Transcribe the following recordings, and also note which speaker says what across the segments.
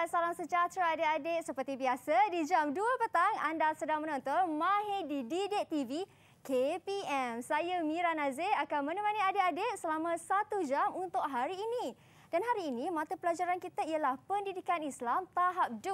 Speaker 1: dan salam sejahtera adik-adik. Seperti biasa, di jam 2 petang anda sedang menonton Mahi di Didik TV KPM. Saya Mira Nazir akan menemani adik-adik selama satu jam untuk hari ini. Dan hari ini, mata pelajaran kita ialah Pendidikan Islam Tahap 2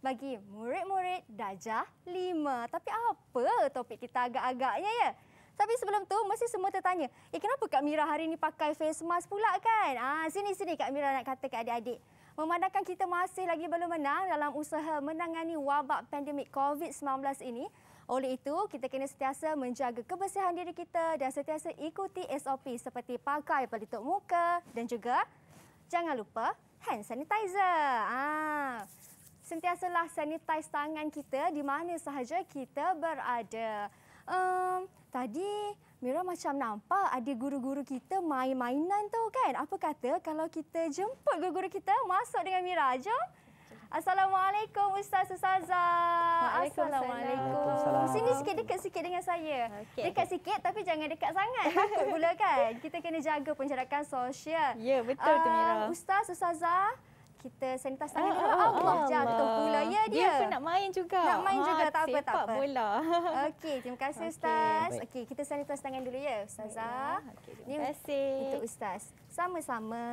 Speaker 1: bagi murid-murid Dajah 5. Tapi apa topik kita agak-agaknya ya? Tapi sebelum tu mesti semua tertanya, eh kenapa Kak Mira hari ini pakai face mask pula kan? Ah sini sini Kak Mira nak kata ke adik-adik. Memandangkan kita masih lagi belum menang dalam usaha menangani wabak pandemik COVID-19 ini, oleh itu, kita kena sentiasa menjaga kebersihan diri kita dan sentiasa ikuti SOP seperti pakai pelitup muka dan juga jangan lupa hand sanitizer. Ah. Sentiasalah sanitize tangan kita di mana sahaja kita berada. Um, tadi Mira macam nampak ada guru-guru kita main mainan tu kan? Apa kata kalau kita jemput guru-guru kita masuk dengan Mira? Jom. Assalamualaikum Ustaz Ustazah. Assalamualaikum. Sini sikit dekat sikit dengan saya. Okay. Dekat sikit tapi jangan dekat sangat. Takut pula kan? Kita kena jaga penjarakan sosial. Ya, betul uh, tu Mira. Ah, Ustaz Ustazah kita sanitas tangan dulu. Ah, lah. ah, ah, oh, Allah, jaga betul pula. Ya, dia. Dia pun nak main
Speaker 2: juga. Nak main ha, juga. Tak apa, tak apa. bola.
Speaker 1: Okey, terima kasih Ustaz. Okey, okay, kita sanitas tangan dulu ya, Ustazah. Okay,
Speaker 2: terima kasih. Untuk
Speaker 1: Ustaz. Sama-sama.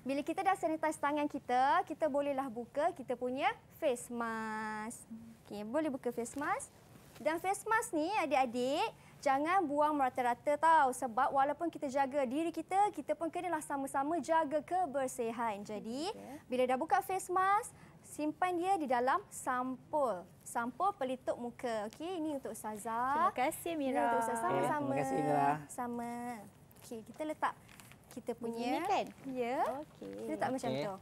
Speaker 1: Bila kita dah sanitas tangan kita, kita bolehlah buka kita punya face mask. Okey, boleh buka face mask. Dan face mask ni, adik-adik, Jangan buang merata-rata tahu sebab walaupun kita jaga diri kita, kita pun kena lah sama-sama jaga kebersihan. Jadi, bila dah buka face mask, simpan dia di dalam sampul. Sampul pelitup muka. Okey, ini untuk Saza. Terima kasih Mira. Ini untuk Ustazah sama-sama. Ya, okay, terima kasih Mira. Sama. Okey, kita letak kita punya. Ini kan? Ya. Okey. Kita tak okay. macam tu.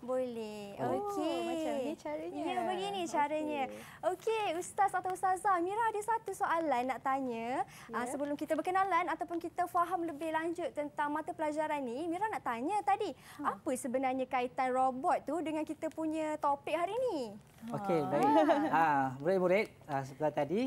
Speaker 1: Boleh. Okey. Oh, macam ni caranya. Ya, begini caranya. Okey, okay, ustaz atau ustazah, Mira ada satu soalan nak tanya. Yeah. Ya. sebelum kita berkenalan ataupun kita faham lebih lanjut tentang mata pelajaran ni, Mira nak tanya tadi, hmm. apa sebenarnya kaitan robot tu dengan kita punya topik hari ini?
Speaker 3: Okey, ah. baik.
Speaker 4: Ah, murid-murid, ah sebelum tadi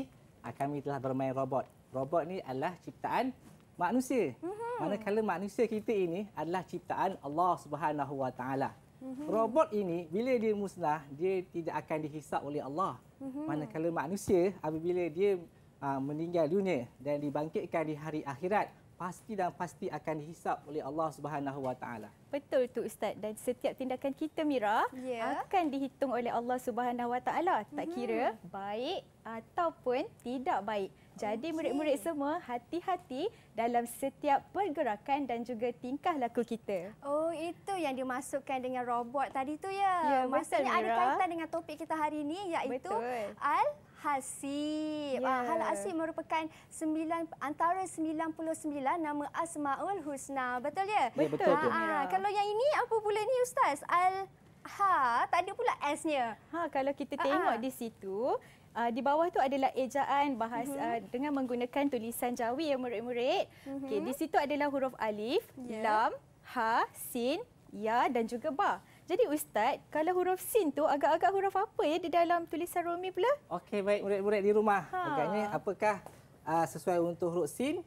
Speaker 4: ah, kami telah bermain robot. Robot ni adalah ciptaan manusia. Mm-hmm. Manakala manusia kita ini adalah ciptaan Allah Subhanahu Wa Taala mm Robot ini bila dia musnah, dia tidak akan dihisap oleh Allah.
Speaker 3: Mm-hmm. Manakala
Speaker 4: manusia apabila dia uh, meninggal dunia dan dibangkitkan di hari akhirat, pasti dan pasti akan dihisap oleh Allah Subhanahu Wa Taala.
Speaker 2: Betul tu ustaz dan setiap tindakan kita Mira yeah. akan dihitung oleh Allah Subhanahu Wa Taala, tak mm-hmm. kira baik ataupun tidak baik. Jadi okay. murid-murid semua hati-hati dalam setiap pergerakan dan juga tingkah laku kita.
Speaker 1: Oh, itu yang dimasukkan dengan robot tadi tu ya. ya Maksudnya betul, ada kaitan dengan topik kita hari ini iaitu al Hasib. Yeah. Hal Asib merupakan sembilan, antara 99 nama Asma'ul Husna. Betul ya? ya betul. Ha, betul
Speaker 3: ha,
Speaker 2: kalau yang ini apa pula ni Ustaz? Al Ha, tak ada pula S-nya. Ha, kalau kita ha, tengok uh-huh. di situ, uh, di bawah tu adalah ejaan bahasa mm-hmm. uh, dengan menggunakan tulisan Jawi yang murid-murid. Mm-hmm. Okey, di situ adalah huruf alif, yeah. lam, ha, sin, ya dan juga ba. Jadi ustaz, kalau huruf sin tu agak-agak huruf apa ya di dalam tulisan Rumi pula?
Speaker 4: Okey, baik murid-murid di rumah. Ha. Agaknya apakah uh, sesuai untuk huruf sin?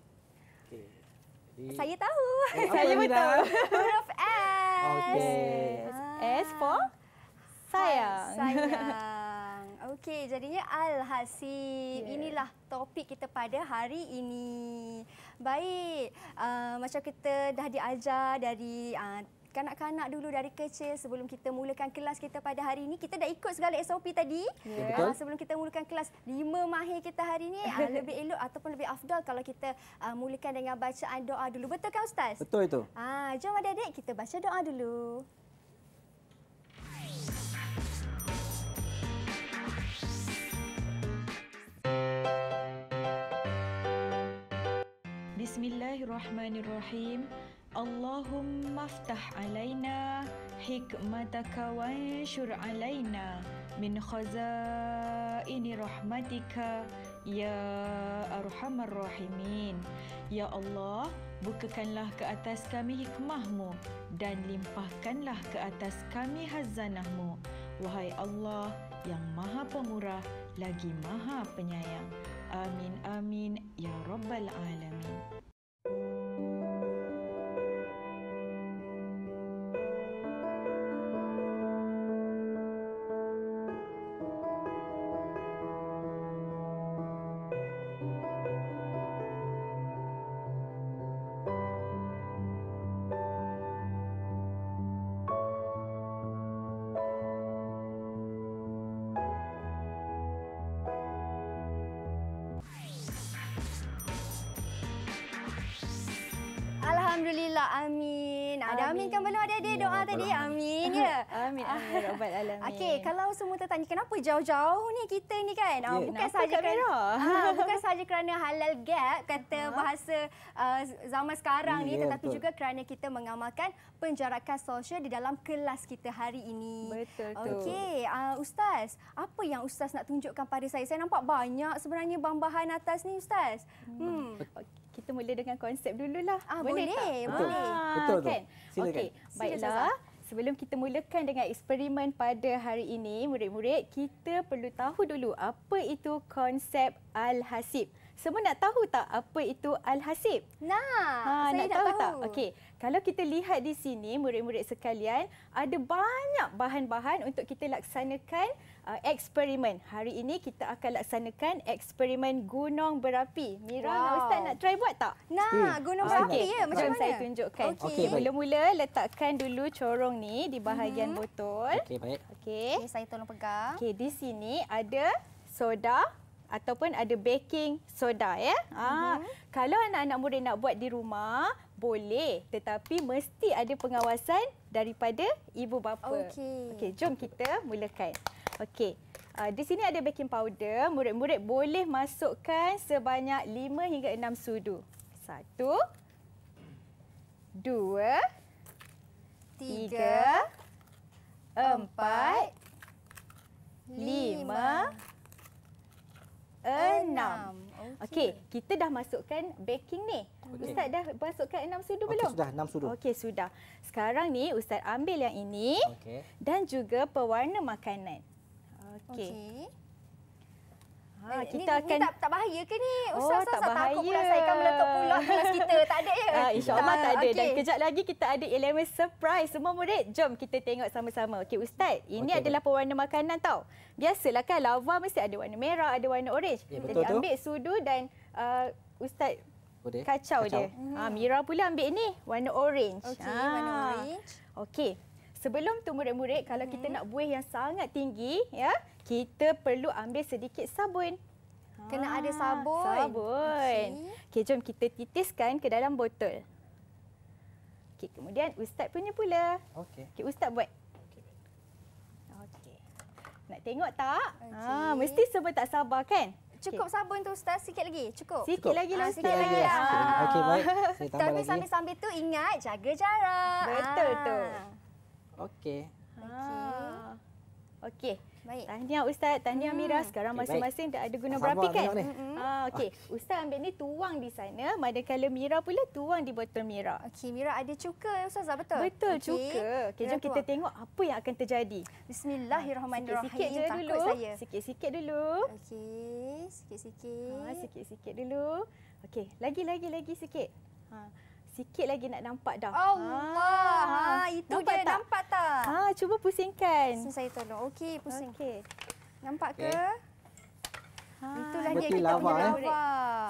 Speaker 4: Okey. Saya
Speaker 2: tahu.
Speaker 1: Eh, Saya pun tahu.
Speaker 4: huruf S.
Speaker 3: Okey.
Speaker 1: Ah. S for sayang. Sayang. Okey, jadinya Al-Hasib. Yeah. Inilah topik kita pada hari ini. Baik, uh, macam kita dah diajar dari uh, kanak-kanak dulu dari kecil sebelum kita mulakan kelas kita pada hari ini kita dah ikut segala SOP tadi yeah. uh, sebelum kita mulakan kelas 5 mahir kita hari ini uh, lebih elok ataupun lebih afdal kalau kita uh, mulakan dengan bacaan doa dulu betul ke ustaz betul itu ah uh, jom adik-adik kita baca doa dulu
Speaker 2: Bismillahirrahmanirrahim. Allahumma aftah alaina hikmataka wa ansur alaina min khazaini rahmatika ya arhamar rahimin. Ya Allah, bukakanlah ke atas kami hikmahmu dan limpahkanlah ke atas kami hazanahmu. Wahai Allah yang maha pemurah lagi maha penyayang. Amin amin ya
Speaker 4: rabbal alamin. thank you
Speaker 1: Alhamdulillah. Amin. Ada amin, amin kan belum ada ya, dia doa tadi. Amin. Amin. Ya. Amin. Amin. Robat Okey, kalau semua tertanya kenapa jauh-jauh ni kita ni kan? Yeah, ya, bukan saja kan. Ah, bukan saja kerana halal gap kata ha? bahasa uh, zaman sekarang yeah, ni ya, tetapi betul. juga kerana kita mengamalkan penjarakan sosial di dalam kelas kita hari ini. Betul okay. tu. Okey, uh, ustaz, apa yang ustaz nak tunjukkan pada saya? Saya nampak banyak sebenarnya bahan-bahan atas ni ustaz.
Speaker 2: Hmm. hmm. Okay kita mula dengan konsep dululah. Ah, boleh, boleh tak? Ah, betul, ah, boleh. Betul, kan? Silakan. Okay. Baiklah, sebelum kita mulakan dengan eksperimen pada hari ini, murid-murid, kita perlu tahu dulu apa itu konsep Al-Hasib. Semua nak tahu tak apa itu Al-Hasib?
Speaker 3: Nah, ha, saya nak, nak tahu. tahu. Okey,
Speaker 2: kalau kita lihat di sini murid-murid sekalian, ada banyak bahan-bahan untuk kita laksanakan uh, eksperimen. Hari ini kita akan laksanakan eksperimen gunung berapi. Mira, wow. Ustaz nak try buat tak? Nah, hmm. gunung berapi okay. ya. Macam mana? saya tunjukkan. Okey, okay, mula-mula letakkan dulu corong ni di bahagian mm-hmm. botol. Okey, baik. Okey. Okay, saya tolong pegang. Okey, di sini ada soda ataupun ada baking soda ya. mm-hmm. kalau anak-anak murid nak buat di rumah, boleh tetapi mesti ada pengawasan daripada ibu bapa. Okey. Okey, jom kita mulakan. Okey. Uh, di sini ada baking powder, murid-murid boleh masukkan sebanyak 5 hingga 6 sudu. Satu. Dua. Tiga. empat.
Speaker 3: lima
Speaker 2: enam. Okey, okay, kita dah masukkan baking ni. Okay. Ustaz dah masukkan enam sudu okay, belum? Sudah, enam sudu. Okey, sudah. Sekarang ni Ustaz ambil yang ini okay. dan juga pewarna makanan. Okey. Okay. Ha, kita ni, akan... ni tak, tak bahaya ke ni? ustaz oh, usah, tak usah. bahaya. Takut pula saya akan meletup pula kelas kita. Tak ada ya? Ha, InsyaAllah ah, tak ada. Okay. Dan kejap lagi kita ada elemen surprise. Semua murid, jom kita tengok sama-sama. Okey, Ustaz, ini okay. adalah pewarna makanan tau. Biasalah kan lava mesti ada warna merah, ada warna orange. Ya, betul Jadi tu. ambil sudu dan uh, Ustaz kacau, kacau. dia. Hmm. Ha, Mira pula ambil ini warna orange. Okey, ha. warna orange. Okey. Sebelum tu murid-murid, kalau kita hmm. nak buih yang sangat tinggi, ya, kita perlu ambil sedikit sabun. Kena ada ah, sabun. Sabun. Okey, okay, jom kita titiskan ke dalam botol. Okey, kemudian ustaz punya pula. Okey. Okey, ustaz buat. Okey. Okay. Nak tengok
Speaker 1: tak? Ah, okay. Ha, mesti semua
Speaker 2: tak sabar kan?
Speaker 1: Cukup okay. sabun tu ustaz, sikit lagi. Cukup. Sikit Cukup. lagi lah ah, ustaz. Lah. Okey, baik. Saya Tapi sambil-sambil tu ingat jaga jarak. Betul ah. tu.
Speaker 4: Okey.
Speaker 3: Ah.
Speaker 2: Okey. okay. Baik. Tahniah Ustaz, tahniah hmm. Mira. Sekarang masing-masing baik. dah ada guna berapi kan? Mm-hmm. Ah, Okey. Okay. Ah. Ustaz ambil ni tuang di sana. Manakala Mira pula tuang di botol Mira. Okey. Mira ada cuka ya Ustaz, betul? Betul okay. cuka. Okey, jom kita tuang. tengok apa yang akan terjadi. Bismillahirrahmanirrahim. Ah, sikit-sikit je dulu. Sikit-sikit dulu. Okey. Sikit-sikit. Ha, sikit-sikit dulu. Okey. Lagi-lagi-lagi sikit. Ha. Sikit lagi nak nampak dah. Allah. Ah,
Speaker 3: ha, itu nampak dia tak?
Speaker 2: nampak tak? Ha, cuba pusingkan. Sini saya tolong. Okey, pusing. Okey. Nampak ke? Okay. Ha, ah. itulah yang
Speaker 1: kita lava, eh.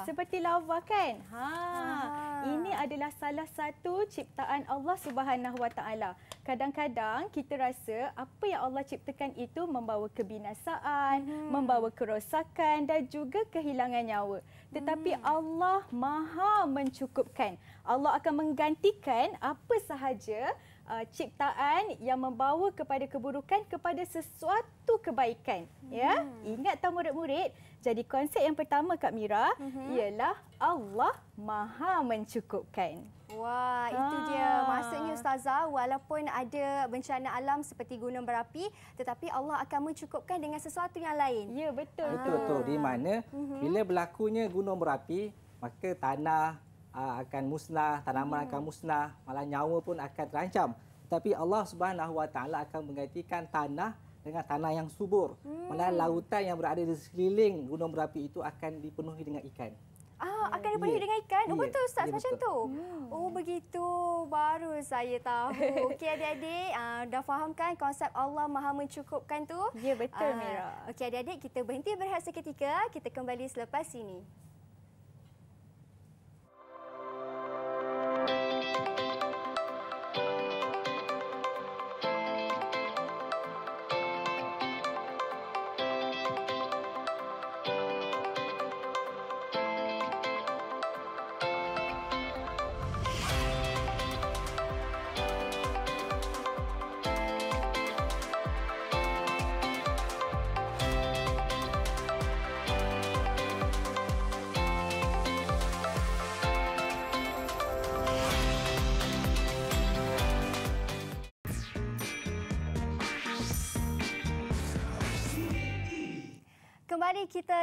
Speaker 2: Seperti lava kan? Ha. Ah. Ini adalah salah satu ciptaan Allah Subhanahu Wa Taala. Kadang-kadang kita rasa apa yang Allah ciptakan itu membawa kebinasaan, hmm. membawa kerosakan dan juga kehilangan nyawa. Tetapi hmm. Allah Maha mencukupkan. Allah akan menggantikan apa sahaja Uh, ciptaan yang membawa kepada keburukan kepada sesuatu kebaikan ya? hmm. ya ingat tak murid-murid jadi konsep yang pertama Kak Mira mm-hmm. ialah Allah Maha mencukupkan.
Speaker 1: Wah, ah. itu dia. Maksudnya ustazah, walaupun ada bencana alam seperti gunung berapi, tetapi Allah akan mencukupkan dengan sesuatu yang lain. Ya, betul. Ah. Betul betul. Di mana mm-hmm. bila
Speaker 4: berlakunya gunung berapi, maka tanah aa, ah, akan musnah, tanaman yeah. Mhm. akan musnah, malah nyawa pun akan terancam. Tapi Allah Subhanahu Wa akan menggantikan tanah dengan tanah yang subur. Hmm. Malah lautan yang berada di sekeliling gunung berapi itu akan dipenuhi dengan ikan.
Speaker 3: Ah, hmm.
Speaker 1: akan dipenuhi yeah. dengan ikan. Oh, yeah. Betul Ustaz, yeah, macam betul. tu. Hmm. Oh begitu. Baru saya tahu. Okey adik-adik, uh, dah fahamkan konsep Allah Maha mencukupkan tu? Ya yeah, betul uh, Mira. Okey adik-adik, kita berhenti berehat seketika. Kita kembali selepas ini.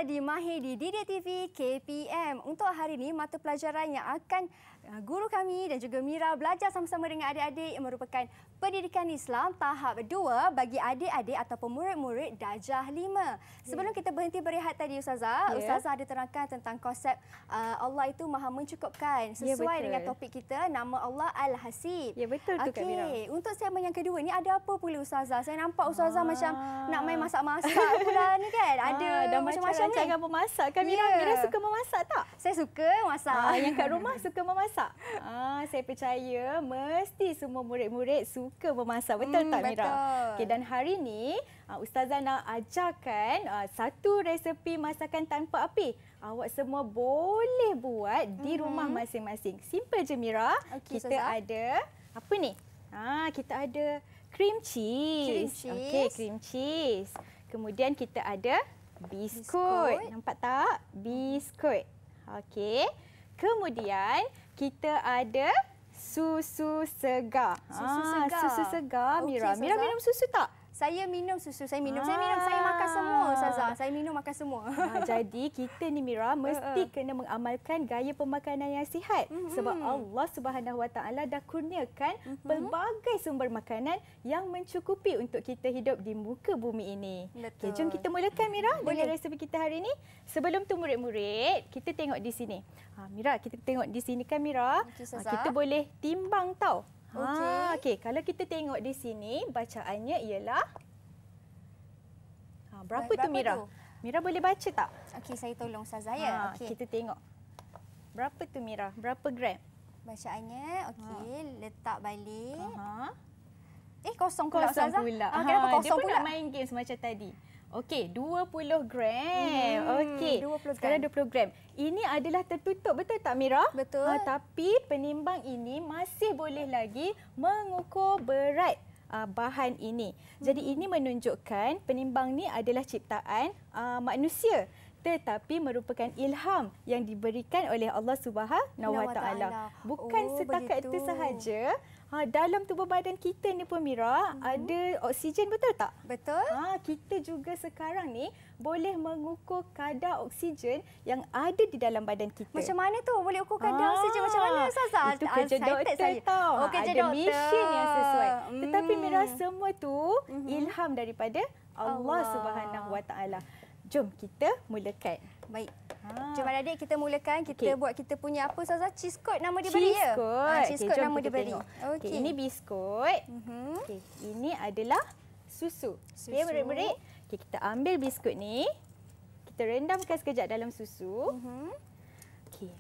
Speaker 1: di Mahir di DDTV KPM. Untuk hari ini, mata pelajaran yang akan uh, guru kami dan juga Mira belajar sama-sama dengan adik-adik merupakan pendidikan Islam tahap 2 bagi adik-adik atau murid-murid Dajah 5. Ya. Sebelum kita berhenti berehat tadi Ustazah, yeah. Ustazah ada terangkan tentang konsep uh, Allah itu maha mencukupkan ya, sesuai yeah, dengan topik kita, nama Allah Al-Hasib. Ya, yeah, betul okay. tu Kak Mira. Untuk saya yang kedua ni ada apa pula Ustazah? Saya nampak Ustazah ah. macam nak main masak-masak pula ni kan? Ah, ada ah, macam-macam ingat kan
Speaker 2: memasak kan Mira? Ya. Yeah. Mira suka memasak tak? Saya suka masak. Ah, yang kat rumah suka memasak? Ah, saya percaya mesti semua murid-murid suka memasak. Betul hmm, tak Mira? Betul. Okay, dan hari ini uh, ah, Ustazah nak ajarkan uh, satu resepi masakan tanpa api. Awak semua boleh buat di hmm rumah masing-masing. Simple je Mira. Okay, kita Ustazah. ada apa ni? Ah, kita ada cream cheese. Cream cheese. Okay, cream cheese. Kemudian kita ada biskut. biskut. Nampak tak? Biskut. Okey. Kemudian kita ada susu segar. Susu ah, segar. Ha, susu segar, Mira. Mira minum susu tak? saya minum susu, saya minum, ah. saya minum, saya ah. makan semua Saza. Saya minum, makan semua. Ah, jadi kita ni Mira eh, eh. mesti uh, uh. kena mengamalkan gaya pemakanan yang sihat. Mm-hmm. Sebab Allah Subhanahu SWT dah kurniakan mm-hmm. pelbagai sumber makanan yang mencukupi untuk kita hidup di muka bumi ini. Betul. jom kita mulakan Mira dengan resipi kita hari ini. Sebelum tu murid-murid, kita tengok di sini. Ha, Mira, kita tengok di sini kan Mira. ha, kita boleh timbang tau Okey. Ah, okey, kalau kita tengok di sini bacaannya ialah
Speaker 3: Ha, ah,
Speaker 1: berapa, berapa tu Mira? Tu?
Speaker 2: Mira boleh baca tak? Okey, saya tolong Ustazah Ha, okay. kita tengok. Berapa tu Mira? Berapa gram?
Speaker 1: Bacaannya okey, ha. letak balik. Aha.
Speaker 2: Eh, kosong pula Ustazah. Kosong pula. Ha, kenapa kosong Dia pun pula? nak main game semacam tadi. Okey, 20 gram. Hmm, Okey. 20 gram. Sekarang 20 gram. Ini adalah tertutup betul tak Mira? Betul. Ha, tapi penimbang ini masih boleh lagi mengukur berat uh, bahan ini. Jadi hmm. ini menunjukkan penimbang ni adalah ciptaan uh, manusia tetapi merupakan ilham yang diberikan oleh Allah Subhanahuwataala. Bukan oh, setakat begitu. itu sahaja. Ha, dalam tubuh badan kita ni pun Mira mm-hmm. ada oksigen betul tak? Betul. Ha, kita juga sekarang ni boleh mengukur kadar oksigen yang ada di dalam badan kita. Macam mana tu boleh ukur kadar ha, oksigen macam mana Saza? Itu kerja doktor tau. Oh, kerja ada doktor. mesin yang sesuai. Mm. Tetapi Mira semua tu mm-hmm. ilham daripada Allah, Allah. Subhanahu Wa Taala. Jom kita mulakan. Baik. Ha. Jom adik kita mulakan. Kita okay. buat kita punya apa Ustazah? Cheese coat nama
Speaker 3: dia ya? cheese beri ya? Ah, coat. Ha, cheese okay, coat. nama dia beri. Okey. Okay, ini
Speaker 2: biskut. Mm -hmm. okay, ini adalah susu. Susu. Okay, beri -beri. Okay, kita ambil biskut ni. Kita rendamkan sekejap dalam susu. Mm -hmm. Okey.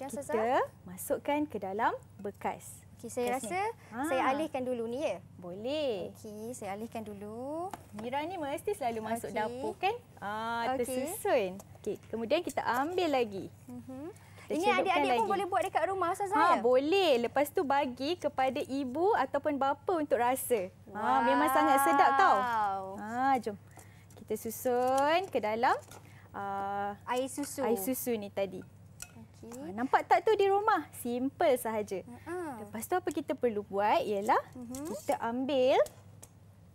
Speaker 1: Kita
Speaker 2: masukkan ke dalam Bekas. Okey, saya rasa ha. saya alihkan dulu ni ya. Boleh. Okey, saya alihkan dulu. Mira ni mesti selalu masuk dapur kan? Ah, tersusun. Okey, kemudian kita ambil lagi.
Speaker 1: Mhm. Ini adik-adik pun boleh buat dekat rumah Ustazah. Ha,
Speaker 2: boleh. Lepas tu bagi kepada ibu ataupun bapa untuk rasa. Ah, wow. Ha, memang sangat sedap tau. Ha, jom. Kita susun ke dalam uh, air susu. Air susu ni tadi. Okay. Ha, nampak tak tu di rumah? Simple sahaja. Uh-huh. Lepas tu apa kita perlu buat ialah uh-huh. kita ambil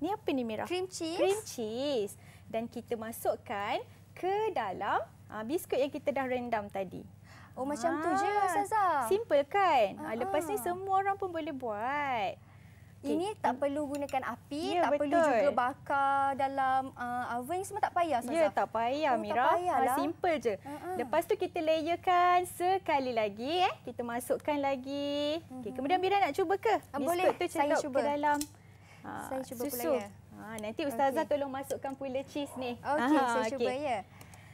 Speaker 2: ni apa ni merah? Cream cheese. Cream cheese dan kita masukkan ke dalam ha, biskut yang kita dah rendam tadi. Oh ha. macam tu je ah, Ustazah. Simple kan? Uh-huh. Ha, lepas ni semua orang pun boleh buat. Okay. Ini tak perlu gunakan api, yeah, tak betul. perlu juga bakar dalam uh, oven ini semua tak payah Ya, yeah, tak payah oh, Mira. Tak ha, ah, lah. simple je. Uh -huh. Lepas tu kita layerkan sekali lagi eh. Kita masukkan lagi. Uh -huh. Okey, mhm. kemudian Mira nak cuba ke? Ah, boleh. Tu saya cuba ke dalam.
Speaker 3: Ah, saya cuba susu. pula ya.
Speaker 2: Ha, nanti ustazah okay. tolong masukkan pula cheese ni.
Speaker 3: Okey, saya cuba okay. ya.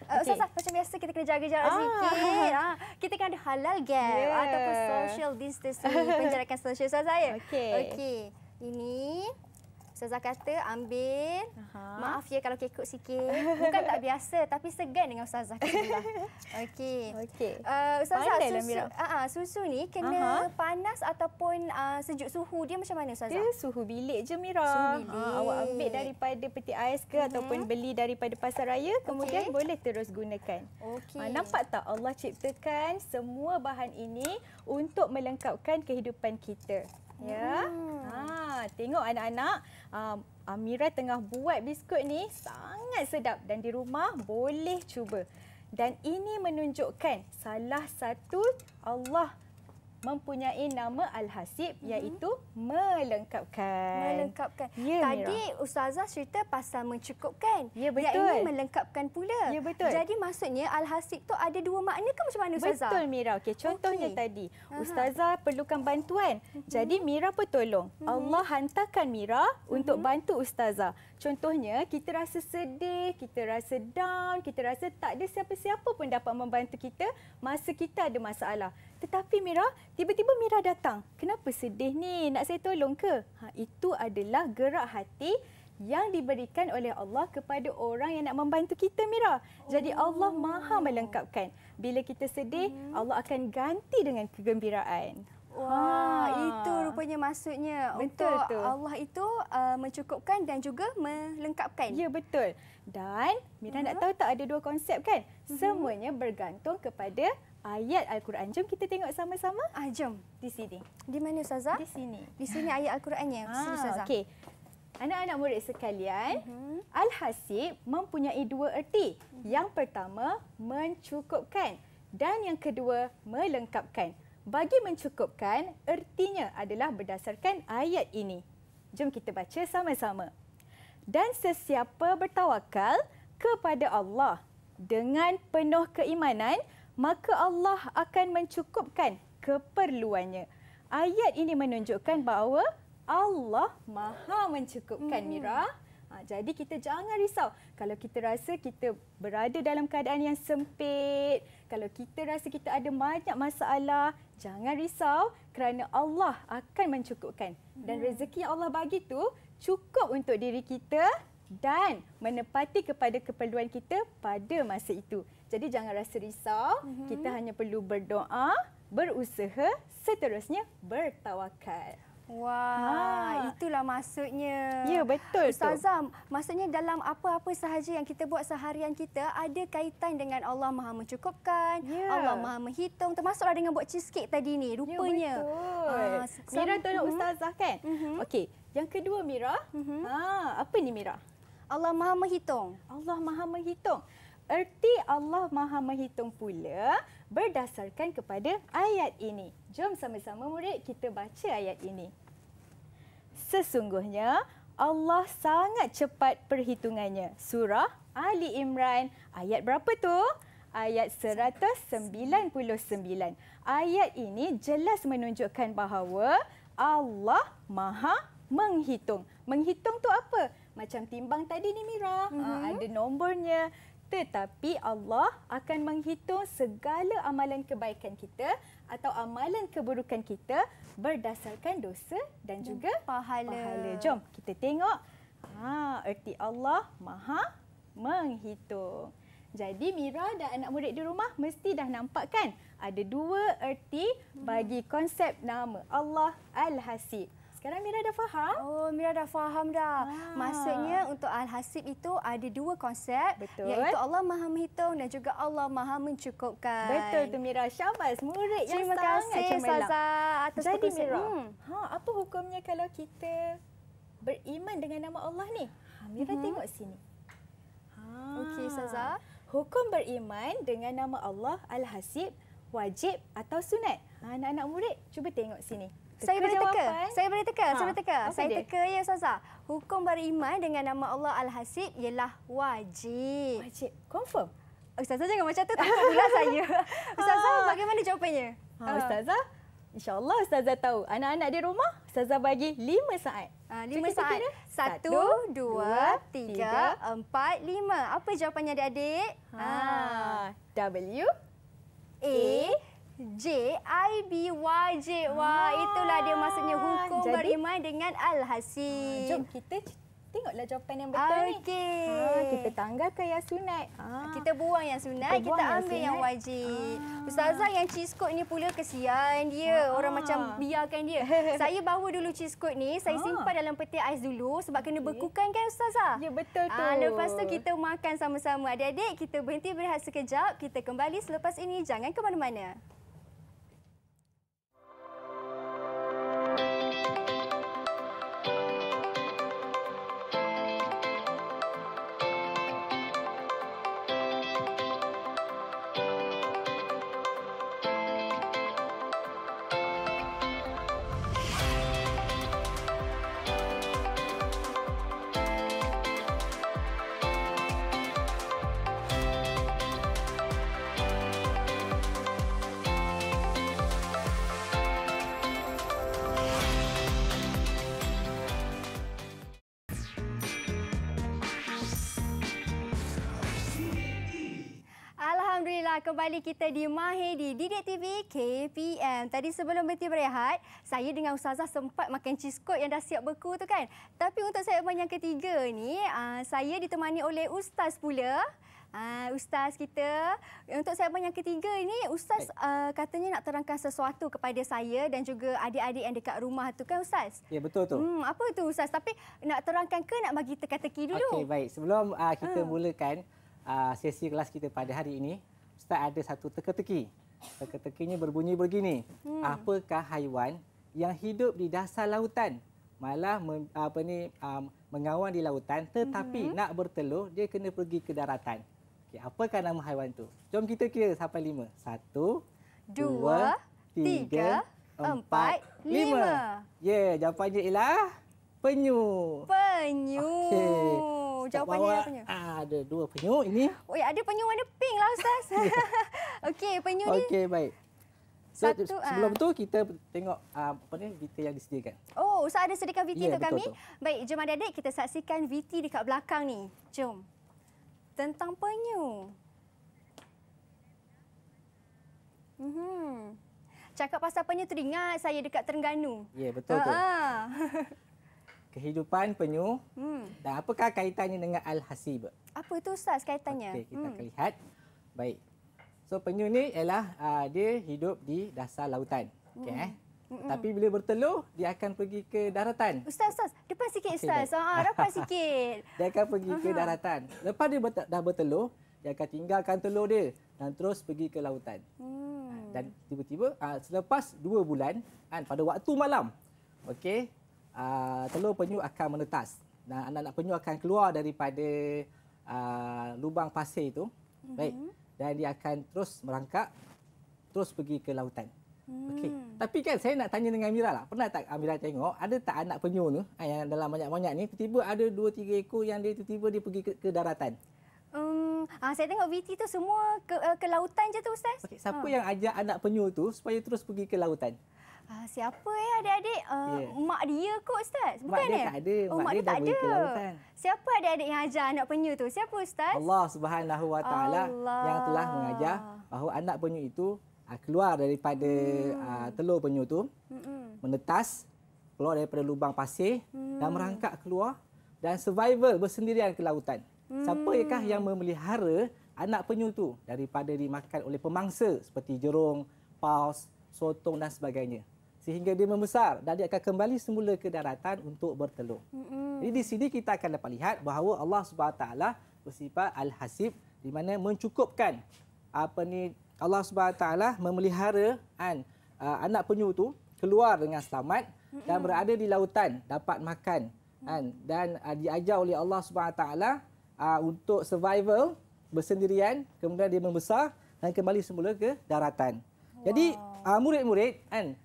Speaker 3: Uh, okay. Ustazah,
Speaker 2: macam biasa kita kena jaga
Speaker 1: jarak sikit. Ah. ah. Kita kan ada halal gap yeah. ataupun social distancing, penjarakan sosial saya. Okey. Okey. Ini Ustazah kata ambil. Aha. Maaf ya kalau kekok sikit. Bukan tak biasa tapi segan dengan Ustazah. Lah. Okey. Okey. Uh, Ustazah, lah susu, lah, uh, susu ni kena Aha. panas ataupun uh, sejuk suhu dia macam mana Ustazah? Dia
Speaker 2: suhu bilik je Mira. Suhu ah, bilik. Uh, awak ambil daripada peti ais ke uh-huh. ataupun beli daripada pasar raya. Kemudian okay. boleh terus gunakan.
Speaker 3: Okey. Uh, nampak
Speaker 2: tak Allah ciptakan semua bahan ini untuk melengkapkan kehidupan kita ya. Hmm. Ha, tengok anak-anak, um, Amira tengah buat biskut ni sangat sedap dan di rumah boleh cuba. Dan ini menunjukkan salah satu Allah mempunyai nama al-hasib mm-hmm. iaitu melengkapkan. Melengkapkan. Ya, Tadi Mira. ustazah cerita pasal mencukupkan. Ya betul. Yang ini melengkapkan pula. Ya betul. Jadi maksudnya al-hasib tu ada dua makna ke macam mana ustazah? Betul Mira. Okay, contohnya okay. tadi ustazah Aha. perlukan bantuan. Mm-hmm. Jadi Mira pun tolong. Mm-hmm. Allah hantarkan Mira untuk mm-hmm. bantu ustazah. Contohnya kita rasa sedih, kita rasa down, kita rasa tak ada siapa-siapa pun dapat membantu kita masa kita ada masalah. Tetapi Mira, tiba-tiba Mira datang. Kenapa sedih ni? Nak saya tolong ke? Ha, itu adalah gerak hati yang diberikan oleh Allah kepada orang yang nak membantu kita Mira. Jadi Allah oh. Maha melengkapkan. Bila kita sedih, hmm. Allah akan ganti dengan kegembiraan. Ha, Wah, ha. itu rupanya maksudnya betul untuk tu. Allah itu uh, mencukupkan dan juga melengkapkan. Ya betul. Dan Mira uh-huh. nak mhm. tahu tak ada dua konsep kan? Uh-huh. Semuanya bergantung kepada ayat Al-Quran. Jom kita tengok sama-sama. Ah, jom. Di sini. Di mana Ustazah? Di sini. Di sini ayat Al-Qurannya. Ah, sini Ustazah. Okey. Anak-anak murid sekalian, uh-huh. Al-Hasib mempunyai dua erti. Mhm. Yang pertama, mencukupkan. Dan yang kedua, melengkapkan. Bagi mencukupkan, ertinya adalah berdasarkan ayat ini. Jom kita baca sama-sama. Dan sesiapa bertawakal kepada Allah dengan penuh keimanan, maka Allah akan mencukupkan keperluannya. Ayat ini menunjukkan bahawa Allah maha mencukupkan hmm. Mira. Ha, jadi kita jangan risau kalau kita rasa kita berada dalam keadaan yang sempit, kalau kita rasa kita ada banyak masalah, jangan risau kerana Allah akan mencukupkan. Dan hmm. rezeki yang Allah bagi tu cukup untuk diri kita dan menepati kepada keperluan kita pada masa itu. Jadi jangan rasa risau, mm-hmm. kita hanya perlu berdoa, berusaha, seterusnya bertawakal.
Speaker 1: Wah, ha. itulah maksudnya. Ya, betul Ustazah, tu. Ustazah, maksudnya dalam apa-apa sahaja yang kita buat seharian kita ada kaitan dengan Allah Maha Mencukupkan, ya. Allah Maha Menghitung, termasuklah dengan buat cheesecake tadi ni, ya, rupanya. Ya, betul. Ha, Mira tolong uh-huh. Ustazah
Speaker 2: kan? Uh-huh. Okey, yang kedua Mira. Uh-huh. Ha, apa ni Mira? Allah Maha Menghitung. Allah Maha Menghitung. Erti Allah Maha Menghitung pula berdasarkan kepada ayat ini. Jom sama-sama murid kita baca ayat ini. Sesungguhnya Allah sangat cepat perhitungannya. Surah Ali Imran ayat berapa tu? Ayat 199. Ayat ini jelas menunjukkan bahawa Allah Maha Menghitung. Menghitung tu apa? macam timbang tadi ni Mira mm-hmm. ada nombornya tetapi Allah akan menghitung segala amalan kebaikan kita atau amalan keburukan kita berdasarkan dosa dan juga pahala. pahala. Jom kita tengok. Ha, erti Allah Maha menghitung. Jadi Mira dan anak murid di rumah mesti dah nampak kan? Ada dua erti hmm. bagi konsep nama Allah Al-Hasib. Sekarang Mira dah faham? Oh, Mira dah faham dah. Ah. Maksudnya untuk Al-Hasib itu ada
Speaker 1: dua konsep. Betul. Iaitu Allah maha menghitung dan juga Allah maha mencukupkan. Betul tu
Speaker 2: Mira. Syabas murid yang Terima sangat kasih, cemerlang. Terima kasih Ustazah atas Jadi, Mira, hmm. ha, apa hukumnya kalau kita beriman dengan nama Allah ni? Ha, Mira hmm. tengok sini.
Speaker 3: Ha. Okey Ustazah.
Speaker 2: Hukum beriman dengan nama Allah Al-Hasib wajib atau sunat? Ha, anak-anak murid, cuba tengok sini.
Speaker 1: Teka saya boleh teka. Saya boleh teka. Ha. Saya boleh teka. Apa saya dia? teka ya Saza. Hukum beriman dengan nama Allah Al-Hasib ialah
Speaker 2: wajib. Wajib. Confirm. Ustazah jangan macam tu takut pula saya. Ustazah ha. bagaimana jawapannya? Ha. Ha. Ustazah, insyaAllah Ustazah tahu. Anak-anak di rumah, Saza bagi lima saat. Ha, lima Cukup saat. Kira. Satu, dua, tiga, empat,
Speaker 1: lima. Apa jawapannya adik-adik? Ha. ha. W. A. J I B Y J wah oh. itulah dia maksudnya hukum Jadi, beriman dengan al hasib. Ah, jom kita tengoklah jawapan yang betul okay. ni. Okey. Ha, kita tanggalkan yang sunat. Ha. Kita buang yang sunat, kita, kita ambil yang, yang wajib. Ha. Ustazah yang cheese code ni pula kesian dia. Ha. Orang macam biarkan dia. saya bawa dulu cheese code ni, saya ha. simpan dalam peti ais dulu sebab kena bekukan kan ustazah. Ya betul tu. Ha, lepas tu kita makan sama-sama. Adik-adik, kita berhenti berehat sekejap. Kita kembali selepas ini. Jangan ke mana-mana. kembali kita di Mahir di Didik TV KPM. Tadi sebelum berhenti berehat, saya dengan Ustazah sempat makan cheese coat yang dah siap beku tu kan. Tapi untuk segmen yang ketiga ni, ah, saya ditemani oleh Ustaz pula. Ah, Ustaz kita, untuk segmen yang ketiga ni, Ustaz ah, katanya nak terangkan sesuatu kepada saya dan juga adik-adik yang dekat rumah tu kan Ustaz? Ya, betul tu. Hmm, apa tu Ustaz? Tapi nak terangkan ke nak bagi teka-teki dulu? Okey,
Speaker 4: baik. Sebelum kita uh. mulakan, Uh, sesi kelas kita pada hari ini tak ada satu teka-teki. Teka-tekinya berbunyi begini.
Speaker 3: Hmm. Apakah
Speaker 4: haiwan yang hidup di dasar lautan malah me, apa ni um, mengawang di lautan tetapi hmm. nak bertelur dia kena pergi ke daratan. Okey, apakah nama haiwan tu? Jom kita kira sampai lima. Satu,
Speaker 3: dua, dua tiga, tiga,
Speaker 4: empat, lima. lima. Ya, yeah, jawapannya ialah penyu.
Speaker 1: Penyu. Okay jawapannya apa punya?
Speaker 4: Ah, ada dua penyu ini.
Speaker 1: Oh, ya, ada penyu warna pink lah ustaz. Okey, penyu ni. Okey,
Speaker 4: baik. So, Satu, ah. sebelum aa. tu kita tengok aa, ah, apa ni VT yang disediakan.
Speaker 1: Oh, ustaz ada sediakan VT yeah, untuk kami. Betul. Baik, jom adik-adik kita saksikan VT dekat belakang ni. Jom. Tentang penyu. Mhm. Cakap pasal penyu teringat saya dekat Terengganu.
Speaker 4: Ya, yeah, betul tu. kehidupan penyu hmm. dan apakah kaitannya dengan Al-Hasib?
Speaker 1: Apa itu Ustaz kaitannya? Okey, kita hmm. akan
Speaker 4: lihat. Baik. So penyu ni ialah uh, dia hidup di dasar lautan. Okey hmm. eh. Mm-mm. Tapi bila bertelur dia akan pergi ke daratan. Ustaz, ustaz, depan
Speaker 1: sikit ustaz. Okay, ha, ah, depan sikit.
Speaker 4: dia akan pergi uh-huh. ke daratan. Lepas dia dah bertelur, dia akan tinggalkan telur dia dan terus pergi ke lautan.
Speaker 3: Hmm. Dan
Speaker 4: tiba-tiba ah, selepas dua bulan, kan, pada waktu malam. okay uh, telur penyu akan menetas dan anak-anak penyu akan keluar daripada uh, lubang pasir itu. Mm-hmm. Baik. Mhm. Dan dia akan terus merangkak terus pergi ke lautan.
Speaker 3: Mm. Okey. Hmm.
Speaker 4: Tapi kan saya nak tanya dengan Amira lah. Pernah tak Amira tengok ada tak anak penyu tu ah, yang dalam banyak-banyak ni tiba-tiba ada dua tiga ekor yang dia tiba-tiba dia pergi ke, ke daratan?
Speaker 1: Um, ah, saya tengok VT tu semua ke, eh, ke lautan je tu Ustaz. Okay, siapa ha. yang ajak
Speaker 4: anak penyu tu supaya terus pergi ke lautan?
Speaker 1: Uh, siapa ya adik-adik? Uh, ah, yeah. Mak dia kot Ustaz? Bukan mak dia eh? tak ada. Oh, mak, mak dia, dia tak ada. Siapa adik-adik yang ajar anak penyu tu? Siapa Ustaz? Allah
Speaker 4: subhanahu wa ta'ala yang telah mengajar bahawa anak penyu itu ah, keluar daripada hmm. uh, telur penyu itu, hmm. menetas, keluar daripada lubang pasir hmm. dan merangkak keluar dan survival bersendirian ke lautan. Hmm. Siapakah yang memelihara anak penyu itu daripada dimakan oleh pemangsa seperti jerung, paus, sotong dan sebagainya sehingga dia membesar dan dia akan kembali semula ke daratan untuk bertelur.
Speaker 3: Mm-hmm. Jadi di
Speaker 4: sini kita akan dapat lihat bahawa Allah Subhanahu SWT bersifat al-hasib di mana mencukupkan apa ni Allah Subhanahu SWT memelihara an, uh, anak penyu itu keluar dengan selamat mm-hmm. dan berada di lautan dapat makan mm-hmm. dan uh, diajar oleh Allah SWT uh, untuk survival bersendirian kemudian dia membesar dan kembali semula ke daratan. Wow. Jadi uh, murid-murid kan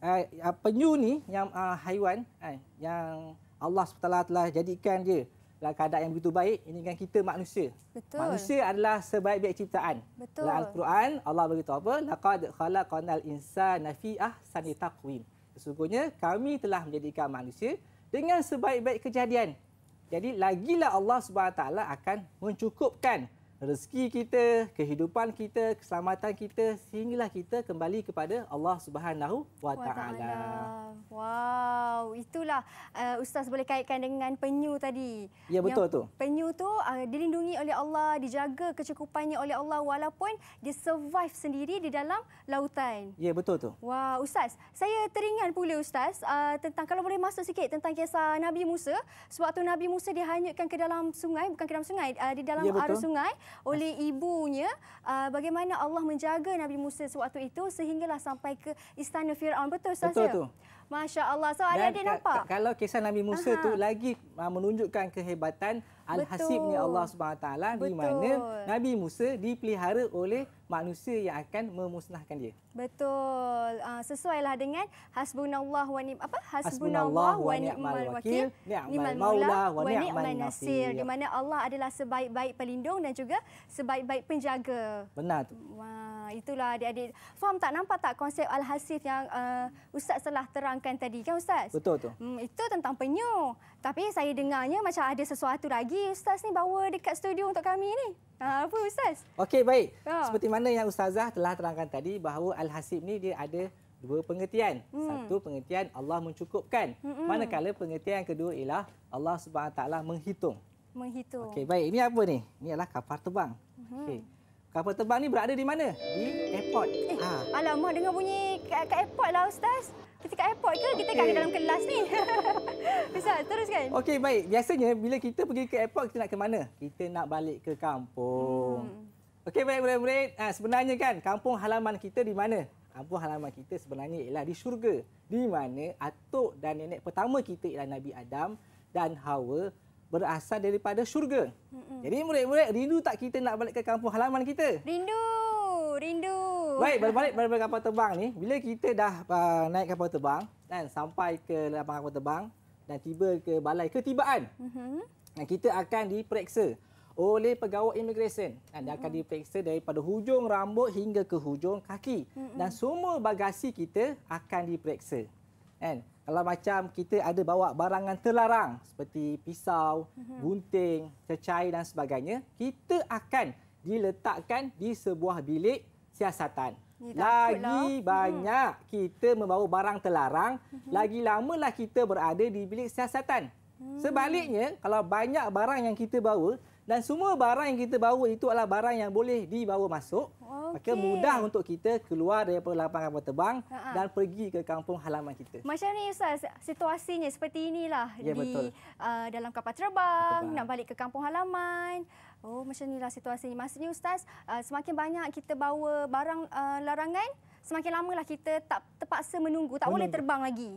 Speaker 4: uh, penyu ni yang uh, haiwan uh, yang Allah SWT telah jadikan dia dalam keadaan yang begitu baik ini kan kita manusia. Betul. Manusia adalah sebaik-baik ciptaan. Betul. Dalam Al-Quran Allah beritahu apa? Laqad khalaqnal insana fi ahsani taqwim. Sesungguhnya kami telah menjadikan manusia dengan sebaik-baik kejadian. Jadi lagilah Allah SWT akan mencukupkan rezeki kita, kehidupan kita, keselamatan kita sehinggalah kita kembali kepada Allah Subhanahu wa
Speaker 1: Wow, itulah uh, ustaz boleh kaitkan dengan penyu tadi. Ya betul Yang tu. Penyu tu uh, dilindungi oleh Allah, dijaga kecukupannya oleh Allah walaupun dia survive sendiri di dalam lautan. Ya betul tu. Wow, ustaz, saya teringat pula ustaz uh, tentang kalau boleh masuk sikit tentang kisah Nabi Musa, sewaktu Nabi Musa dihanyutkan ke dalam sungai, bukan ke dalam sungai, uh, di dalam ya, arus sungai oleh ibunya uh, bagaimana Allah menjaga Nabi Musa sewaktu itu sehinggalah sampai ke istana Firaun betul Ustaz? Betul tu. Masya Allah. So ada adik nampak?
Speaker 4: Kalau kisah Nabi Musa Aha. tu lagi ah, menunjukkan kehebatan Al-Hasibnya Allah SWT di mana Nabi Musa dipelihara oleh manusia yang akan memusnahkan dia.
Speaker 1: Betul. Uh, lah dengan hasbunallah wa ni'mal apa? Hasbunallah wa ni'mal wakil, ni'mal maula wa ni'mal nasir. Di mana Allah adalah sebaik-baik pelindung dan juga sebaik-baik penjaga. Benar tu. Wow. Ah, itulah adik-adik. Faham tak nampak tak konsep al-hasif yang uh, ustaz telah terangkan tadi kan ustaz? Betul tu. Hmm, itu tentang penyu. Tapi saya dengarnya macam ada sesuatu lagi ustaz ni bawa dekat studio untuk kami ni. Ah, apa ustaz?
Speaker 4: Okey baik. Oh. Seperti mana yang ustazah telah terangkan tadi bahawa al-hasif ni dia ada dua pengertian. Hmm. Satu pengertian Allah mencukupkan. Hmm-hmm. Manakala pengertian kedua ialah Allah Subhanahu taala menghitung. Menghitung. Okey baik. Ini apa ni? Ini adalah kapar terbang. Hmm. Okey. Kapal terbang ni berada di mana? Di airport. Eh, ha.
Speaker 1: Alamak, dengar bunyi kat, kat airport lah, Ustaz. Kita kat airport ke? Kita okay. kat eh. dalam kelas ni. Bisa teruskan.
Speaker 4: Okey, baik. Biasanya bila kita pergi ke airport, kita nak ke mana? Kita nak balik ke kampung. Hmm. Okey, baik, murid-murid. Ha, sebenarnya kan, kampung halaman kita di mana? Kampung halaman kita sebenarnya ialah di syurga. Di mana atuk dan nenek pertama kita ialah Nabi Adam dan Hawa berasal daripada syurga. Mm-mm. Jadi murid-murid rindu tak kita nak balik ke kampung halaman kita?
Speaker 1: Rindu, rindu. Baik, balik
Speaker 4: balik kapal terbang ni. Bila kita dah uh, naik kapal terbang dan sampai ke lapangan kapal terbang dan tiba ke balai ketibaan. Mm-hmm. Dan kita akan diperiksa oleh pegawai imigresen Dan mm-hmm. akan diperiksa daripada hujung rambut hingga ke hujung kaki. Mm-hmm. Dan semua bagasi kita akan diperiksa kan kalau macam kita ada bawa barangan terlarang seperti pisau, mhm. gunting, cecair dan sebagainya, kita akan diletakkan di sebuah bilik siasatan.
Speaker 3: Ya, lagi lah. hmm. banyak
Speaker 4: hmm. kita membawa barang terlarang, hmm. lagi lamalah kita berada di bilik siasatan. Hmm. Sebaliknya, kalau banyak barang yang kita bawa, dan semua barang yang kita bawa itu adalah barang yang boleh dibawa masuk. Okay. Maka mudah untuk kita keluar dari lapangan kapal terbang uh ha, -huh. Ha. dan pergi ke kampung halaman kita.
Speaker 1: Macam ni Ustaz, situasinya seperti inilah ya, di uh, dalam kapal terbang, terbang, nak balik ke kampung halaman. Oh, macam inilah situasinya. Maksudnya Ustaz, uh, semakin banyak kita bawa barang uh, larangan, semakin lamalah kita tak terpaksa menunggu, tak menunggu. boleh terbang lagi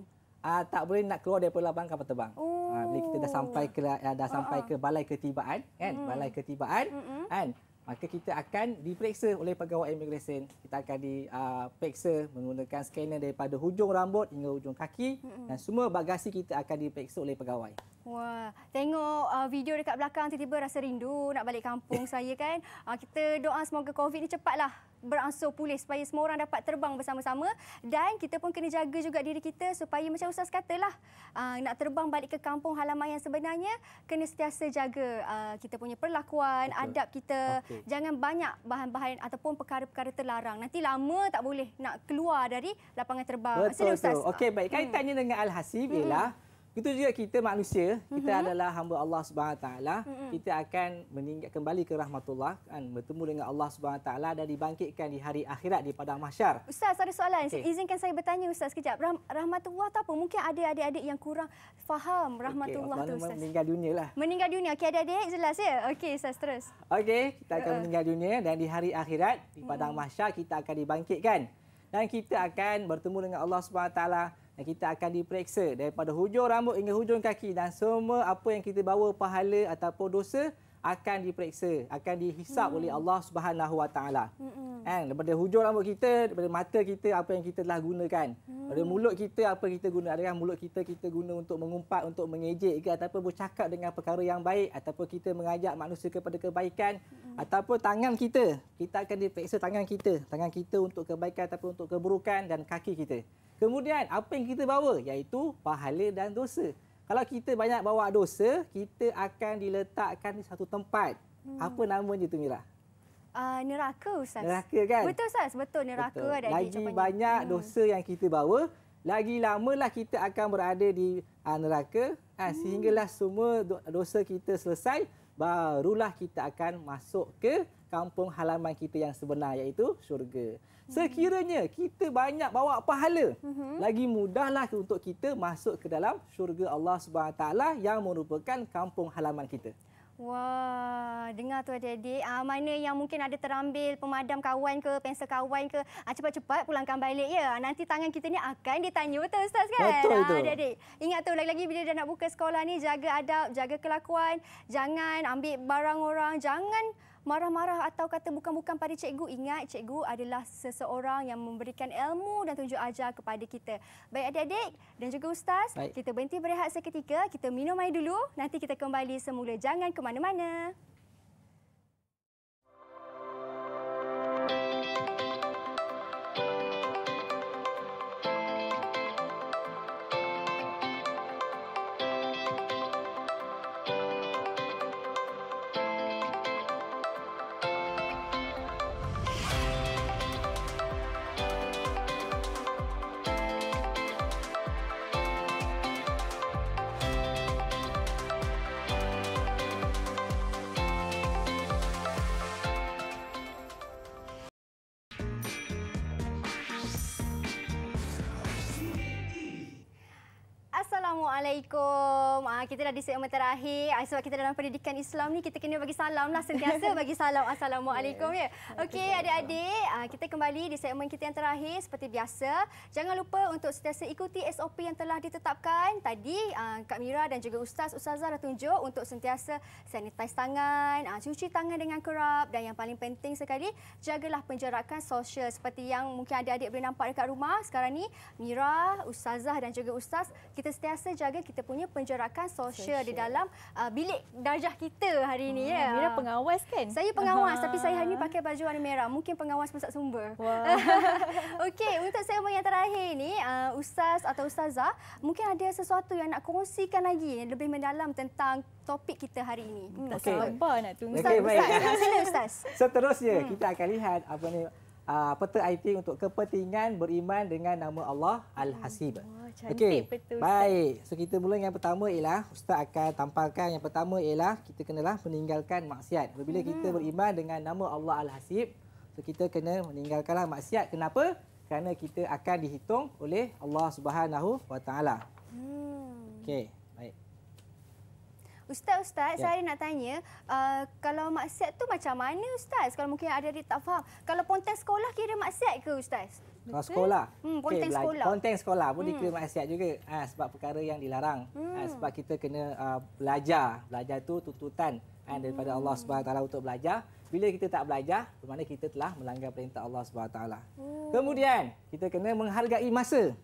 Speaker 4: uh, tak boleh nak keluar daripada lapangan kapal terbang. Ah, oh. Uh, bila kita dah sampai ke uh, dah sampai uh-uh. ke balai ketibaan kan? Mm. Balai ketibaan mm-hmm. kan? Maka kita akan diperiksa oleh pegawai immigration. Kita akan diperiksa uh, menggunakan scanner daripada hujung rambut hingga hujung kaki mm-hmm. dan semua bagasi kita akan diperiksa oleh pegawai.
Speaker 1: Wah, tengok uh, video dekat belakang tiba-tiba rasa rindu nak balik kampung saya kan. Uh, kita doa semoga COVID ni cepatlah beransur pulih supaya semua orang dapat terbang bersama-sama dan kita pun kena jaga juga diri kita supaya macam Ustaz katalah uh, nak terbang balik ke kampung halaman yang sebenarnya kena sentiasa jaga uh, kita punya perlakuan, Betul. adab kita okay. jangan banyak bahan-bahan ataupun perkara-perkara terlarang. Nanti lama tak boleh nak keluar dari lapangan terbang. Betul, Sini, Ustaz. Okey, baik. Hmm. Kaitannya
Speaker 4: hmm. dengan Al-Hasib hmm. ialah hmm. Itu juga kita manusia, kita mm-hmm. adalah hamba Allah Subhanahu taala, mm-hmm. kita akan meninggal kembali ke rahmatullah dan bertemu dengan Allah Subhanahu taala dan dibangkitkan di hari akhirat di padang mahsyar.
Speaker 1: Ustaz ada soalan, okay. izinkan saya bertanya ustaz sekejap. Rah- rahmatullah tu apa? Mungkin ada adik-adik yang kurang faham rahmatullah okay. tu ustaz. Meninggal dunia lah. Meninggal dunia. Okey adik-adik jelas ya? Okey ustaz
Speaker 4: terus. Okey, kita akan uh-uh. meninggal dunia dan di hari akhirat di padang mm-hmm. mahsyar kita akan dibangkitkan dan kita akan bertemu dengan Allah Subhanahu taala dan kita akan diperiksa daripada hujung rambut hingga hujung kaki dan semua apa yang kita bawa pahala ataupun dosa akan diperiksa, akan dihisap hmm. oleh Allah Subhanahu Wa Taala. Hmm. Kan? Daripada hujung rambut kita, daripada mata kita apa yang kita telah gunakan. Hmm. Daripada mulut kita apa kita guna. ada yang mulut kita kita guna untuk mengumpat, untuk mengejek ke ataupun bercakap dengan perkara yang baik ataupun kita mengajak manusia kepada kebaikan hmm. ataupun tangan kita. Kita akan diperiksa tangan kita. Tangan kita untuk kebaikan ataupun untuk keburukan dan kaki kita. Kemudian apa yang kita bawa iaitu pahala dan dosa. Kalau kita banyak bawa dosa, kita akan diletakkan di satu tempat. Hmm. Apa namanya tu Mira?
Speaker 1: Uh, neraka Ustaz. Neraka kan? Betul Ustaz, betul neraka betul. ada Lagi di
Speaker 4: banyak hmm. dosa yang kita bawa, lagi lamalah kita akan berada di uh, neraka. Uh, hmm. Sehinggalah semua dosa kita selesai, barulah kita akan masuk ke kampung halaman kita yang sebenar iaitu syurga. Sekiranya kita banyak bawa pahala, mm-hmm. lagi mudahlah untuk kita masuk ke dalam syurga Allah SWT yang merupakan kampung halaman kita.
Speaker 1: Wah, dengar tu adik-adik. Ah, mana yang mungkin ada terambil pemadam kawan ke, pensel kawan ke, ah, cepat-cepat pulangkan balik. ya. Nanti tangan kita ni akan ditanya. Betul, Ustaz kan? Betul ah, itu. Adik-adik. Ingat tu, lagi-lagi bila dah nak buka sekolah ni, jaga adab, jaga kelakuan. Jangan ambil barang orang. Jangan marah-marah atau kata bukan-bukan pada cikgu. Ingat cikgu adalah seseorang yang memberikan ilmu dan tunjuk ajar kepada kita. Baik adik-adik dan juga ustaz, Baik. kita berhenti berehat seketika. Kita minum air dulu, nanti kita kembali semula. Jangan ke mana-mana. kita dah di segmen terakhir. Ah, sebab kita dalam pendidikan Islam ni, kita kena bagi salam lah sentiasa. Bagi salam. Assalamualaikum ya. Okey, adik-adik. Ah, kita kembali di segmen kita yang terakhir seperti biasa. Jangan lupa untuk sentiasa ikuti SOP yang telah ditetapkan. Tadi ah, Kak Mira dan juga Ustaz Ustazah dah tunjuk untuk sentiasa sanitize tangan, cuci tangan dengan kerap. Dan yang paling penting sekali, jagalah penjarakan sosial. Seperti yang mungkin adik-adik boleh nampak dekat rumah sekarang ni, Mira, Ustazah dan juga Ustaz, kita setiasa jaga kita punya penjarakan sosial kosher di dalam uh, bilik darjah kita hari ini. Hmm, ah, ya. Mira pengawas kan? Saya pengawas tapi saya hari ini pakai baju warna merah. Mungkin pengawas pusat sumber. Wow. Okey, untuk saya yang terakhir ini, uh, Ustaz atau Ustazah, mungkin ada sesuatu yang nak kongsikan lagi yang lebih mendalam tentang topik kita hari ini. Hmm, okay. Tak Ustaz,
Speaker 4: baik. Ustaz. Sila Ustaz. Seterusnya, so, hmm. kita akan lihat apa ni uh, peta IT untuk kepentingan beriman dengan nama Allah Al-Hasib. Hmm.
Speaker 3: Oh, cantik okay. betul. Baik,
Speaker 4: so kita mula yang pertama ialah ustaz akan tampalkan yang pertama ialah kita kenalah meninggalkan maksiat. Bila hmm. kita beriman dengan nama Allah Al-Hasib, so kita kena meninggalkanlah maksiat. Kenapa? Kerana kita akan dihitung oleh Allah Subhanahu Wa Taala.
Speaker 3: Hmm.
Speaker 1: Okey. Ustaz-ustaz, ya. saya nak tanya, uh, kalau maksiat tu macam mana ustaz? Kalau mungkin ada di tak faham. Kalau ponteng sekolah kira maksiat ke ustaz?
Speaker 4: Kalau sekolah. Hmm, ponteng okay, sekolah. Ponteng sekolah pun hmm. maksiat juga ha, sebab perkara yang dilarang. Ah, hmm. Ha, sebab kita kena uh, belajar. Belajar tu tuntutan ha, daripada hmm. Allah SWT untuk belajar. Bila kita tak belajar, bermakna kita telah melanggar perintah Allah SWT. Oh. Kemudian, kita kena menghargai masa.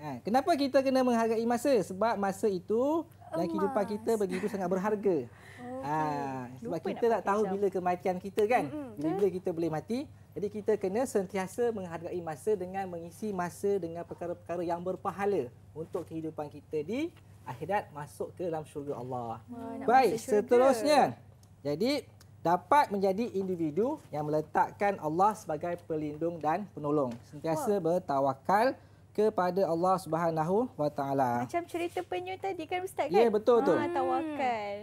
Speaker 4: Ha, kenapa kita kena menghargai masa? Sebab masa itu dalam emas. kehidupan kita begitu sangat berharga.
Speaker 3: Oh, ah, okay. Ha, sebab kita tak tahu jam. bila
Speaker 4: kematian kita kan, bila, eh? bila kita boleh mati. Jadi kita kena sentiasa menghargai masa dengan mengisi masa dengan perkara-perkara yang berpahala untuk kehidupan kita di akhirat masuk ke dalam syurga Allah. Ha, Baik, syurga. seterusnya. Jadi dapat menjadi individu yang meletakkan Allah sebagai pelindung dan penolong. Sentiasa bertawakal kepada Allah Subhanahu Wa Taala.
Speaker 2: Macam cerita penyu tadi kan ustaz ya, kan? Ya, betul ha, tu. Ah, tawakal.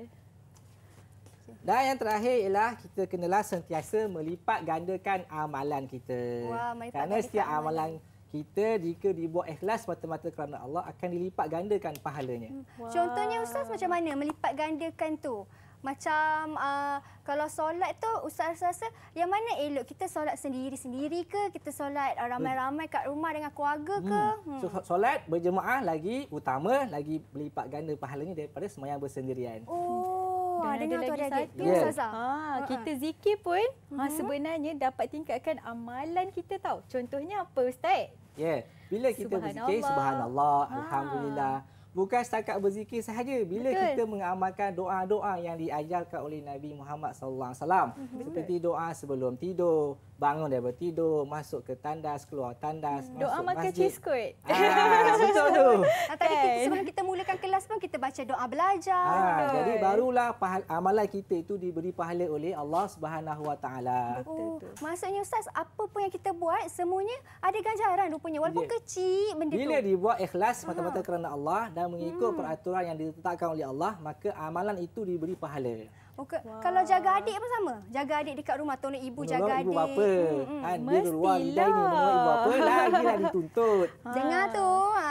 Speaker 4: Dan yang terakhir ialah kita kenalah sentiasa melipat gandakan amalan kita. Wah, Kerana setiap amalan, amalan kita jika dibuat ikhlas mata-mata kerana Allah akan dilipat gandakan pahalanya. Wah.
Speaker 1: Hmm. Contohnya ustaz macam mana melipat gandakan tu? macam uh, kalau solat tu ustaz rasa yang mana elok kita solat sendiri-sendiri ke kita solat uh, ramai-ramai kat rumah dengan keluarga ke hmm. Hmm. So,
Speaker 4: solat berjemaah lagi utama lagi berlipat ganda pahalanya daripada semayang bersendirian
Speaker 2: oh dan ada tu lagi
Speaker 1: satu yeah. ustaz ha
Speaker 2: uh-uh. kita zikir pun uh-huh. ha mm-hmm. sebenarnya dapat tingkatkan amalan kita tahu. contohnya apa ustaz
Speaker 4: ya yeah. bila kita berzikir subhanallah, subhanallah ha. alhamdulillah bukan setakat berzikir sahaja bila Betul. kita mengamalkan doa-doa yang diajarkan oleh Nabi Muhammad SAW, alaihi wasallam mhm. seperti doa sebelum tidur bangun daripada tidur, masuk ke tandas, keluar tandas, hmm. masuk doa makan masjid. cheese
Speaker 1: kut. Ah, betul tu. Tadi kita, kan? sebelum kita mulakan kelas pun kita baca doa belajar. Ah, jadi barulah
Speaker 4: pahala, amalan kita itu diberi pahala oleh Allah Subhanahu Wa Taala. Betul
Speaker 1: oh, tu. Maksudnya ustaz, apa pun yang kita buat semuanya ada ganjaran rupanya walaupun Bila. kecil benda Bila tu.
Speaker 4: dibuat ikhlas mata-mata kerana Allah dan mengikut hmm. peraturan yang ditetapkan oleh Allah, maka amalan itu diberi pahala.
Speaker 1: Muka. Oh, wow. Kalau jaga adik pun sama. Jaga adik dekat rumah, tu tolong ibu tolong jaga ibu adik. Apa? Hmm,
Speaker 4: hmm. Ha, dia keluar, dia ni, ibu apa? Mestilah. Dia keluar, ibu apa? Lagi lah dituntut. Ha.
Speaker 1: Dengar tu.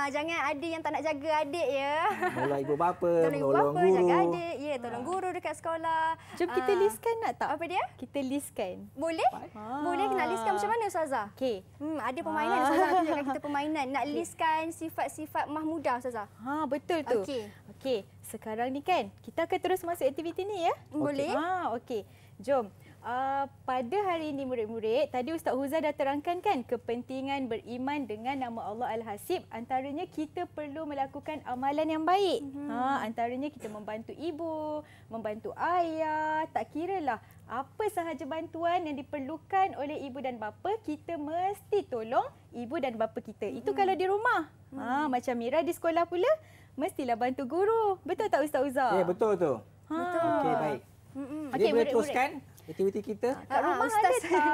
Speaker 1: Ah, jangan adik yang tak nak jaga adik ya.
Speaker 4: Tolong ibu bapa, tolong ibu bapa, guru. jaga adik.
Speaker 1: Ya, tolong ah. guru dekat sekolah. Jom kita ha. listkan nak tak? Apa dia? Kita listkan. Boleh?
Speaker 3: Ha. Boleh nak listkan macam mana
Speaker 1: Ustazah? Okey. Hmm, ada permainan ha. Ustazah nak kita permainan. Nak okay. listkan
Speaker 2: sifat-sifat mahmuda Ustazah. Ha, betul tu. Okey. Okey. Sekarang ni kan, kita akan terus masuk aktiviti ni ya. Hmm, boleh. Ha, okey. Jom. Uh, pada hari ini murid-murid, tadi Ustaz Huzah dah terangkan kan kepentingan beriman dengan nama Allah Al-Hasib. Antaranya kita perlu melakukan amalan yang baik. Mm-hmm. Ha, antaranya kita membantu ibu, membantu ayah, tak kira lah apa sahaja bantuan yang diperlukan oleh ibu dan bapa, kita mesti tolong ibu dan bapa kita. Mm-hmm. Itu mhm. kalau di rumah. Mm-hmm. Ha, mhm. macam Mira di sekolah pula, mestilah bantu guru. Betul tak Ustaz Huzah? Ya, yeah, betul
Speaker 4: tu. Ha. Betul. Okey, baik.
Speaker 2: Mm-hmm. Okay, Jadi boleh teruskan.
Speaker 4: Murid aktiviti kita. Kat rumah ah, ada tak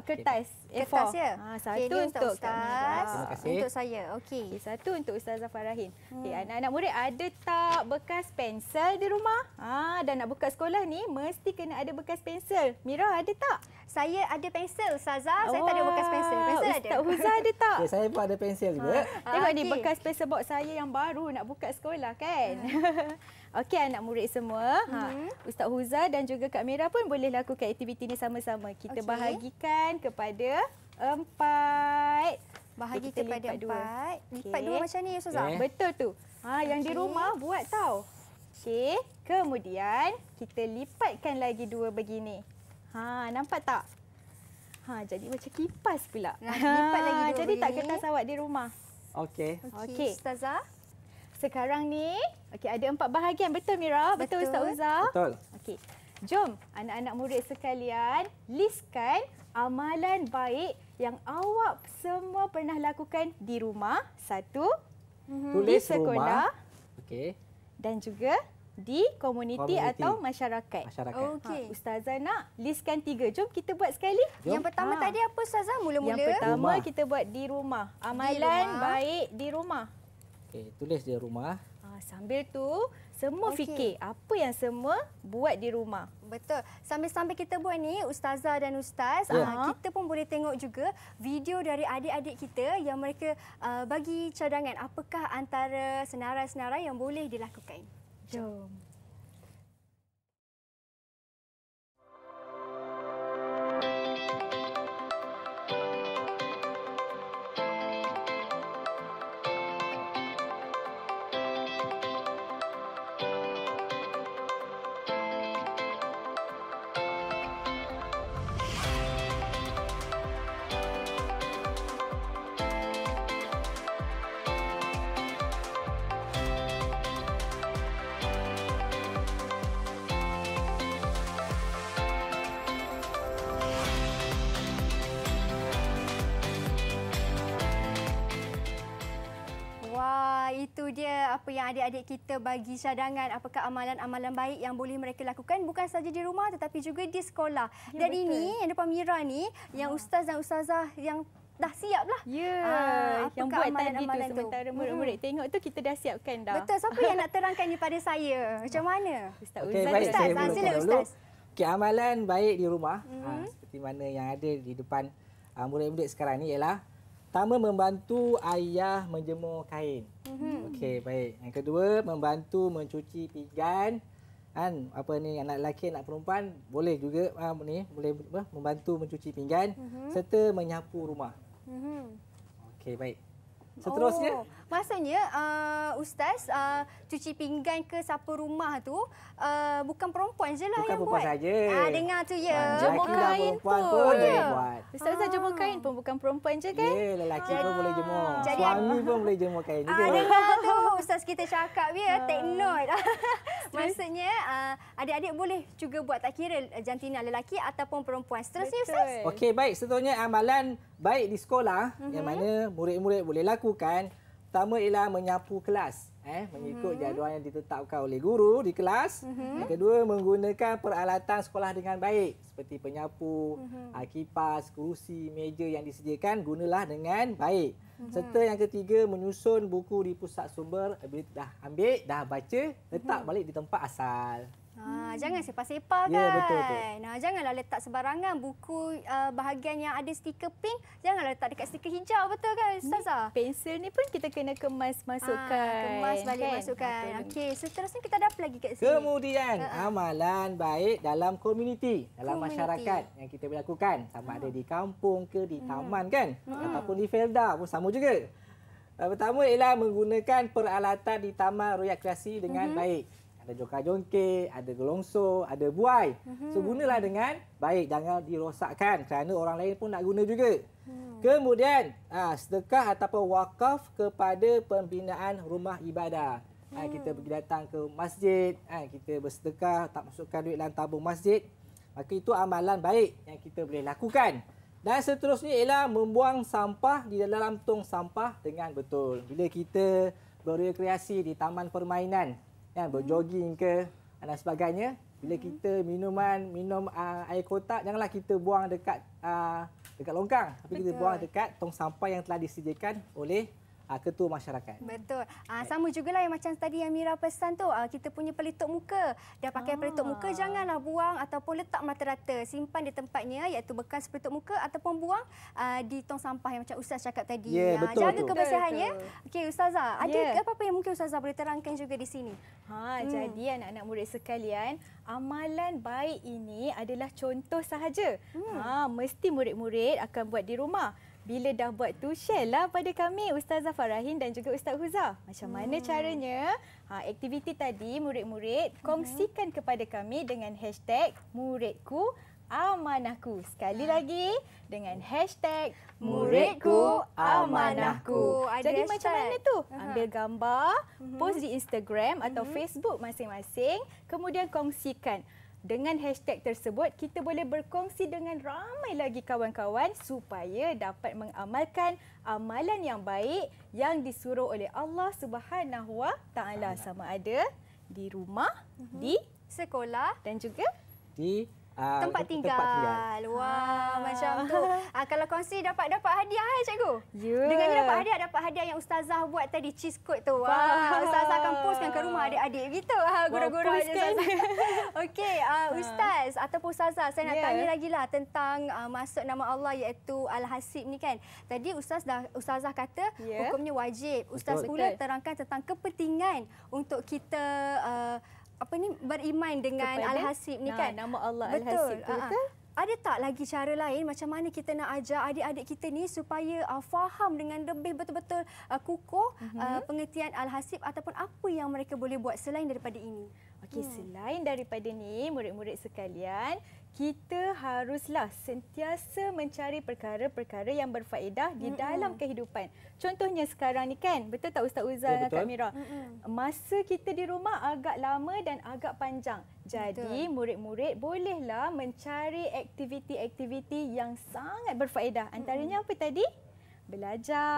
Speaker 2: kertas kertas ya. Ha, satu okay, untuk, untuk Ustaz. Terima kasih. Untuk saya. Okey. Okay, satu untuk Ustazah Farahin. Hmm. Okay, anak-anak murid ada tak bekas pensel di rumah? Ha, dan nak buka sekolah ni mesti kena ada bekas pensel. Mira ada tak? Saya ada pensel Ustazah. Saya tak ada bekas pensel. Pensel Ustaz ada. Ustaz Huzah ada tak?
Speaker 4: Okay, saya pun ada pensel juga. Ha. Tengok okay. ni ah, bekas
Speaker 2: pensel box saya yang baru nak buka sekolah kan. Hmm. Okey anak murid semua. Ha. Hmm. Ustaz Huzah dan juga Kak Mira pun boleh lakukan aktiviti ini sama-sama. Kita okay. bahagikan kepada empat. Bahagi so, kepada empat. empat. Okay. Lipat dua macam ni, Ustazah. Eh? Okay. Betul tu. Ha, okay. Yang di rumah buat tau. Okey. Kemudian, kita lipatkan lagi dua begini. Ha, nampak tak? Ha, jadi macam kipas pula. Lipat ha, lagi dua Jadi tak kertas awak di rumah.
Speaker 4: Okey. Okey,
Speaker 2: okay. Ustazah. Sekarang ni, okay ada empat bahagian. Betul, Mira? Betul, Betul Ustaz Uzzah? Betul. Okey. Jom, anak-anak murid sekalian, listkan amalan baik yang awak semua pernah lakukan di rumah. Satu, mhm. Tulis di sekolah. Okey. Dan juga di komuniti atau masyarakat. masyarakat. Okey. Ha, Ustazah nak listkan tiga. Jom kita buat sekali. Jom. Yang pertama ha. tadi apa Ustazah? Mula-mula. Yang pertama rumah. kita buat di rumah. Amalan di rumah. baik di rumah.
Speaker 4: Okey, tulis di rumah.
Speaker 2: Ha, sambil tu semua okay. fikir apa yang semua buat di rumah. Betul.
Speaker 1: Sambil-sambil kita buat ni, ustazah dan ustaz, yeah. Ya. uh, kita pun boleh tengok juga video dari adik-adik kita yang mereka uh, bagi cadangan apakah antara senarai-senarai yang
Speaker 2: boleh dilakukan. Jom. Jom.
Speaker 1: apa yang adik-adik kita bagi cadangan apakah amalan-amalan baik yang boleh mereka lakukan bukan saja di rumah tetapi juga di sekolah. Ya, dan betul. ini yang depan Mira ni ha. yang ah. ustaz dan ustazah yang dah siaplah. Ya. Ah, yang buat amalan tadi amalan tu sementara murid-murid hmm.
Speaker 2: tengok tu kita dah siapkan dah. Betul. Siapa yang
Speaker 1: nak terangkan ni pada saya? Macam mana? Ustaz okay, Ustaz. Baik,
Speaker 4: ustaz. Sila ustaz. Okey, amalan baik di rumah. Hmm. Ha, mm-hmm. seperti mana yang ada di depan uh, murid-murid sekarang ni ialah Pertama membantu ayah menjemur kain.
Speaker 3: Mm-hmm. Okey,
Speaker 4: baik. Yang kedua membantu mencuci pinggan. Kan apa ni anak lelaki anak perempuan boleh juga ah ni boleh apa, membantu mencuci pinggan mm-hmm. serta menyapu rumah. Mhm. Okey, baik. Seterusnya oh.
Speaker 1: Maksudnya uh, ustaz uh, cuci pinggan ke sapu rumah tu uh, bukan perempuan je lah yang buat. Bukan perempuan saja. Ah dengar tu ya. Jemur kain pun, pun boleh ya. buat. Ustaz ustaz jemur kain pun bukan perempuan je kan? Ya lelaki ah. pun boleh jemur. Jadi, Suami ah.
Speaker 4: pun boleh jemur kain juga. Ah, dengar
Speaker 1: tu ustaz kita cakap ya ah. take note. Maksudnya uh, adik-adik boleh juga buat tak kira jantina lelaki ataupun perempuan. Seterusnya Betul. ustaz.
Speaker 4: Okey baik seterusnya amalan baik di sekolah mm-hmm. yang mhm. mana murid-murid boleh lakukan Pertama ialah menyapu kelas eh mengikut mm-hmm. jadual yang ditetapkan oleh guru di kelas. Mm-hmm. Yang kedua menggunakan peralatan sekolah dengan baik seperti penyapu, mm-hmm. kipas, kerusi, meja yang disediakan gunalah dengan baik. Mm-hmm. Serta yang ketiga menyusun buku di pusat sumber bila dah ambil, dah baca, letak mm-hmm. balik di tempat asal.
Speaker 1: Ah, jangan sepa-sepa ya, kan. Ya, yeah, betul, betul. Nah, janganlah letak sebarangan buku uh, bahagian yang ada stiker pink, janganlah letak dekat stiker
Speaker 2: hijau, betul kan Ustazah? Ni, pensel ni pun kita kena kemas masukkan. Ah, kemas balik kan? masukkan. Ah, Okey, seterusnya kita ada apa lagi kat
Speaker 1: sini? Kemudian, uh -uh.
Speaker 4: amalan baik dalam komuniti, dalam community. masyarakat yang kita berlakukan. Sama hmm. ada di kampung ke di hmm. taman hmm. kan, hmm. ataupun di felda pun sama juga. Uh, pertama ialah menggunakan peralatan di taman ruyak kreasi dengan hmm. baik ada jokar jongkir, ada gelongsor, ada buai. Mm-hmm. So gunalah dengan baik jangan dirosakkan kerana orang lain pun nak guna juga. Mm. Kemudian ah sedekah ataupun wakaf kepada pembinaan rumah ibadah. Ha, hmm. kita pergi datang ke masjid, ha, kita bersedekah, tak masukkan duit dalam tabung masjid. Maka itu amalan baik yang kita boleh lakukan. Dan seterusnya ialah membuang sampah di dalam tong sampah dengan betul. Bila kita berrekreasi di taman permainan, kan hmm. berjoging ke dan sebagainya bila hmm. kita minuman minum uh, air kotak janganlah kita buang dekat uh, dekat longkang tapi Betul. kita buang dekat tong sampah yang telah disediakan oleh uh, ketua masyarakat.
Speaker 1: Betul. Uh, sama lah yang macam tadi yang Mira pesan tu, uh, kita punya pelitup muka. Dah pakai ah. pelitup muka janganlah buang ataupun letak mata rata. Simpan di tempatnya iaitu bekas pelitup muka ataupun buang uh, di tong sampah yang macam ustaz
Speaker 2: cakap tadi. Yeah, ya, betul, uh, jaga kebersihannya. Okey ustazah, ada ya. apa-apa yang mungkin ustazah boleh terangkan juga di sini? Ha, hmm. jadi anak-anak murid sekalian, amalan baik ini adalah contoh sahaja. Hmm. Ha, mesti murid-murid akan buat di rumah. Bila dah buat tu, share lah pada kami Ustazah Farahin dan juga Ustaz Huzah. Macam mana hmm. caranya ha, aktiviti tadi murid-murid hmm. kongsikan hmm. kepada kami dengan hashtag muridku amanahku. Sekali hmm. lagi dengan hashtag muridku amanahku. Ada Jadi hashtag. macam mana tu? uh Ambil gambar, mhm. post di Instagram atau mhm. Facebook masing-masing. Kemudian kongsikan. Dengan hashtag tersebut, kita boleh berkongsi dengan ramai lagi kawan-kawan supaya dapat mengamalkan amalan yang baik yang disuruh oleh Allah Subhanahu sama ada di rumah, mm-hmm. di sekolah dan juga
Speaker 4: di Ah, tempat, tempat tinggal.
Speaker 1: Wah, wow, ah. macam tu. Uh, kalau kongsi dapat dapat hadiah eh cikgu. Yeah. Dengan dapat hadiah dapat hadiah yang ustazah buat tadi cheese cake tu. Wah, wow. ustazah akan postkan ke rumah adik-adik gitu. Ha wow, guru-guru aja kan? Okey, uh, ustaz ataupun ustazah saya nak yeah. tanya lagi lah tentang uh, masuk nama Allah iaitu Al-Hasib ni kan. Tadi ustaz dah ustazah kata yeah. hukumnya wajib. Ustaz Betul. pula terangkan tentang kepentingan untuk kita uh, apa ni beriman dengan Al-Hasib ni nah, kan. Nama Allah betul. Al-Hasib uh-huh. Ah. Ada tak lagi cara lain macam mana kita nak ajar adik-adik kita ni supaya uh, faham dengan lebih betul-betul uh, kukuh mm-hmm. uh, pengertian Al-Hasib ataupun apa yang mereka
Speaker 2: boleh buat selain daripada ini? Okey, hmm. selain daripada ni, murid-murid sekalian, kita haruslah sentiasa mencari perkara-perkara yang berfaedah di mm dalam kehidupan. Contohnya sekarang ni kan, betul tak Ustaz Uzzah dan Kak Mira? mm Masa kita di rumah agak lama dan agak panjang. Jadi murid-murid bolehlah mencari aktiviti-aktiviti yang sangat berfaedah. Antaranya mm apa tadi? belajar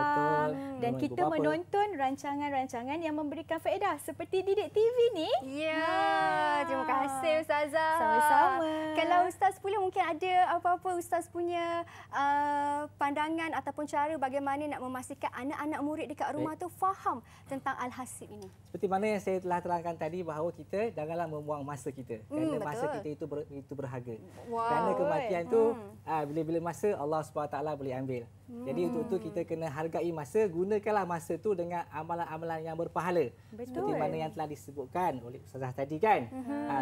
Speaker 2: Betul. dan Mereka kita menonton rancangan-rancangan yang memberikan faedah seperti Didik TV ni. Ya, yeah. terima kasih ustazah. Sama-sama. Kalau
Speaker 1: ustaz pula mungkin ada apa-apa ustaz punya uh, pandangan ataupun cara bagaimana nak memastikan anak-anak murid dekat eh. rumah Baik. tu faham tentang al-hasib ini.
Speaker 4: Seperti mana yang saya telah terangkan tadi bahawa kita janganlah membuang masa kita hmm, kerana masa kita itu ber, itu berharga. Wow. Kerana kematian tu hmm. Ah, bila-bila masa Allah swt boleh ambil. Hmm. Jadi untuk itu kita kena hargai masa, gunakanlah masa tu dengan amalan-amalan yang berpahala. Betul. Seperti mana yang telah disebutkan oleh Ustazah tadi kan. uh Ha,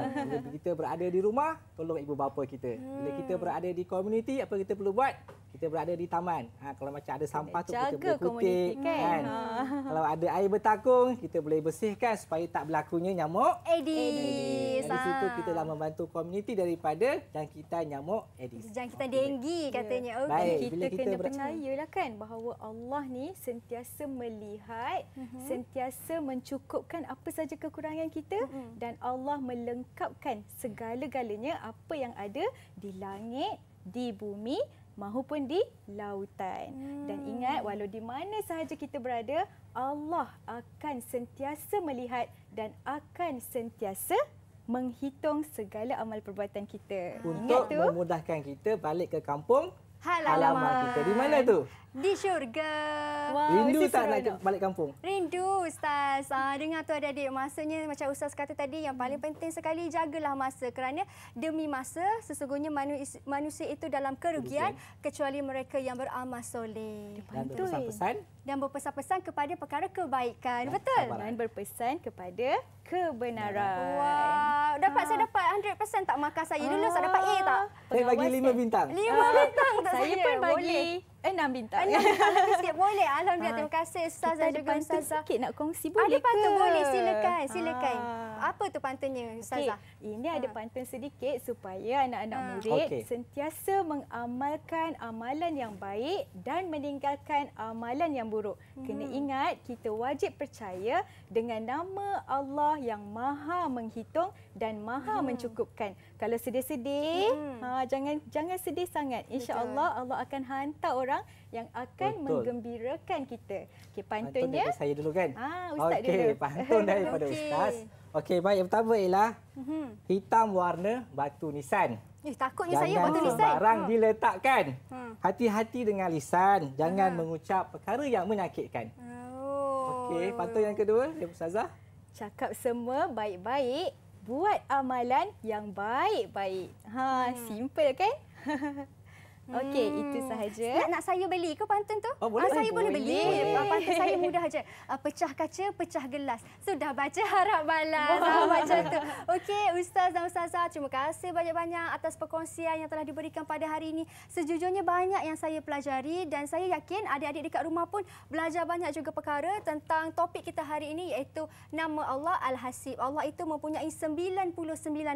Speaker 4: kita berada di rumah, tolong ibu bapa kita. Hmm. Bila kita hmm. berada di komuniti, apa kita perlu buat? kita berada di taman. Ha, kalau macam ada sampah tu kita boleh kutip. Kan? kan? Ha. Kalau ada air bertakung, kita boleh bersihkan supaya tak berlakunya nyamuk.
Speaker 2: Aedes.
Speaker 1: Dari situ ah. kita
Speaker 4: dah membantu komuniti daripada jangkitan nyamuk Aedes.
Speaker 2: Jangkitan ya. oh, denggi yeah. katanya. Okay. Baik, kita, kita kena ber... percaya lah kan bahawa Allah ni sentiasa melihat, uh-huh. sentiasa mencukupkan apa saja kekurangan kita uh-huh. dan Allah melengkapkan segala-galanya apa yang ada di langit, di bumi mahupun di lautan. Hmm. Dan ingat walau di mana sahaja kita berada, Allah akan sentiasa melihat dan akan sentiasa menghitung segala amal perbuatan kita. Untuk ingat
Speaker 4: memudahkan kita balik ke kampung
Speaker 2: halaman,
Speaker 1: halaman kita. Di mana tu?
Speaker 2: Di syurga.
Speaker 1: Wow, Rindu tak nak balik kampung? Rindu Ustaz. Ah, dengar tu adik-adik. Maksudnya macam Ustaz kata tadi yang paling penting sekali jagalah masa. Kerana demi masa sesungguhnya manusia, itu dalam kerugian. Okay. Kecuali mereka yang beramal soleh. Dan berpesan-pesan. Dan berpesan-pesan kepada perkara kebaikan. Betul. Eh. Dan berpesan kepada kebenaran. Wow. Dapat ha. saya dapat 100% tak markah saya. Dulu ha. saya dapat A tak? Ah. Saya bagi 5
Speaker 4: bintang. 5 bintang tak saya. Saya pun bagi. Boleh
Speaker 2: enam bintang.
Speaker 1: Enam bintang
Speaker 2: sikit. Boleh. Alhamdulillah. Ha. Terima kasih Ustazah juga Ustazah. Kita sikit nak kongsi. Boleh ada pantun ke? boleh. Silakan. Ha. Silakan. Ha. Apa tu pantunnya Ustazah? Okay. Ini ha. ada pantun sedikit supaya anak-anak ha. murid okay. sentiasa mengamalkan amalan yang baik dan meninggalkan amalan yang buruk. Hmm. Kena ingat kita wajib percaya dengan nama Allah yang maha menghitung dan maha hmm. mencukupkan kalau sedih-sedih hmm. ha jangan jangan sedih sangat insyaallah Allah akan hantar orang yang akan Betul. menggembirakan kita okey pantun, pantun ya. saya
Speaker 4: dulu kan ha ustaz okay, dulu okey pantun daripada okay. ustaz okey baik yang pertama ialah mm-hmm. hitam warna batu nisan
Speaker 2: Eh,
Speaker 1: takutnya jangan saya batu lisan. Barang
Speaker 4: hmm. Ha. diletakkan. Ha. Hati-hati dengan lisan. Jangan hmm. mengucap perkara yang menyakitkan.
Speaker 2: Oh. Okey, pantun yang
Speaker 4: kedua, Ustazah.
Speaker 2: Cakap semua baik-baik, buat amalan yang baik-baik. Ha, hmm. simple kan? Okey, hmm. itu sahaja. Nak, nak saya beli ke pantun tu? Oh, boleh.
Speaker 1: Ah, saya boleh, boleh beli. Ah, pantun saya mudah saja. Ah, pecah kaca, pecah gelas. Sudah baca harap balas. Ah, baca tu. Okey, ustaz dan ustazah, terima kasih banyak-banyak atas perkongsian yang telah diberikan pada hari ini. Sejujurnya banyak yang saya pelajari dan saya yakin adik-adik dekat rumah pun belajar banyak juga perkara tentang topik kita hari ini iaitu nama Allah Al-Hasib. Allah itu mempunyai 99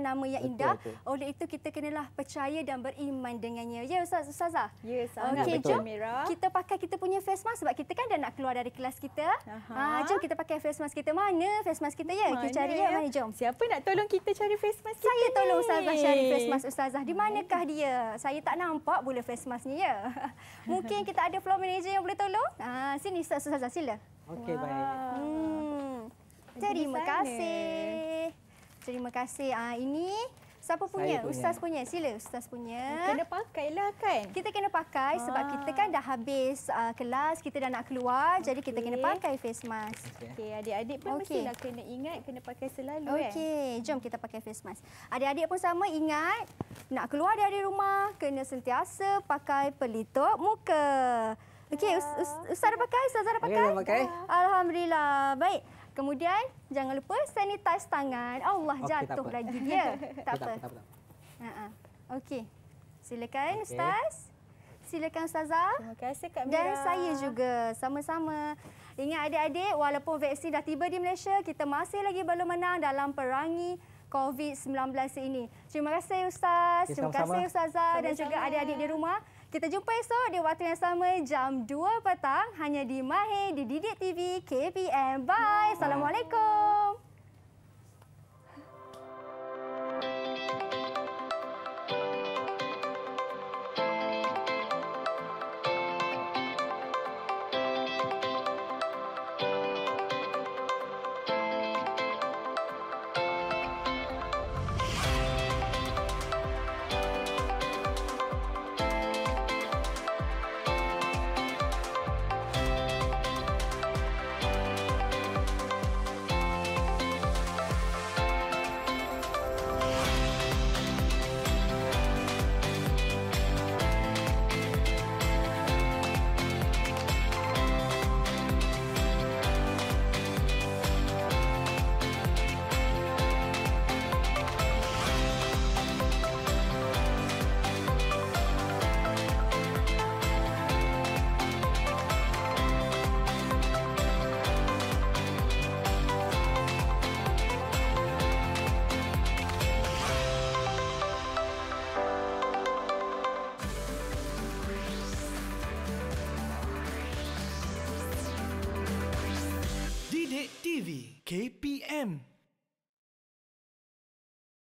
Speaker 1: nama yang indah. Betul, betul. Oleh itu kita kenalah percaya dan beriman dengannya. Ya, ustaz. Susah Zah, Ya, sangat okay, Jom, kita pakai kita punya face mask sebab kita kan dah nak keluar dari kelas kita. Ha, jom kita pakai face mask kita. Mana face mask kita ya? Mana? Kita cari ya. ya? Mana jom?
Speaker 2: Siapa nak tolong kita cari face mask kita Saya ni? tolong Ustazah cari face mask
Speaker 1: Ustazah. Di oh. manakah dia? Saya tak nampak boleh face masknya ya. Mungkin kita ada floor manager yang boleh tolong? Ha, sini Ustaz Ustazah, sila.
Speaker 4: Okey, wow. baik. Hmm.
Speaker 1: Terima kasih. Terima kasih. Ah ini Siapa punya? punya? Ustaz punya. Sila ustaz
Speaker 2: punya. Kena
Speaker 1: pakai lah kan. Kita kena pakai ha. sebab kita ah. kan dah habis uh, kelas, kita dah nak keluar, okay. jadi kita kena pakai face mask. Okey, adik-adik pun okay. mestilah
Speaker 2: kena ingat kena pakai selalu okay. kan. Okey,
Speaker 1: jom kita pakai face mask. Adik-adik pun sama ingat nak keluar dari rumah kena sentiasa pakai pelitup muka. Okey, ustaz dah pakai, ustaz dah pakai. Ya, pakai. Alhamdulillah. Baik. Kemudian jangan lupa sanitize tangan. Allah okay, jatuh tak lagi dia. tak apa. Okey. Silakan okay. ustaz. Silakan ustazah. Terima kasih Kak Mira. Dan saya juga. Sama-sama. Ingat adik-adik, walaupun vaksin dah tiba di Malaysia, kita masih lagi belum menang dalam perangi COVID-19 ini. Terima kasih ustaz. Okay, sama -sama. Terima kasih ustazah sama -sama. dan juga adik-adik di rumah. Kita jumpa esok di waktu yang sama jam 2 petang hanya di Mahir di Didik TV KPM. Bye. Bye. Assalamualaikum.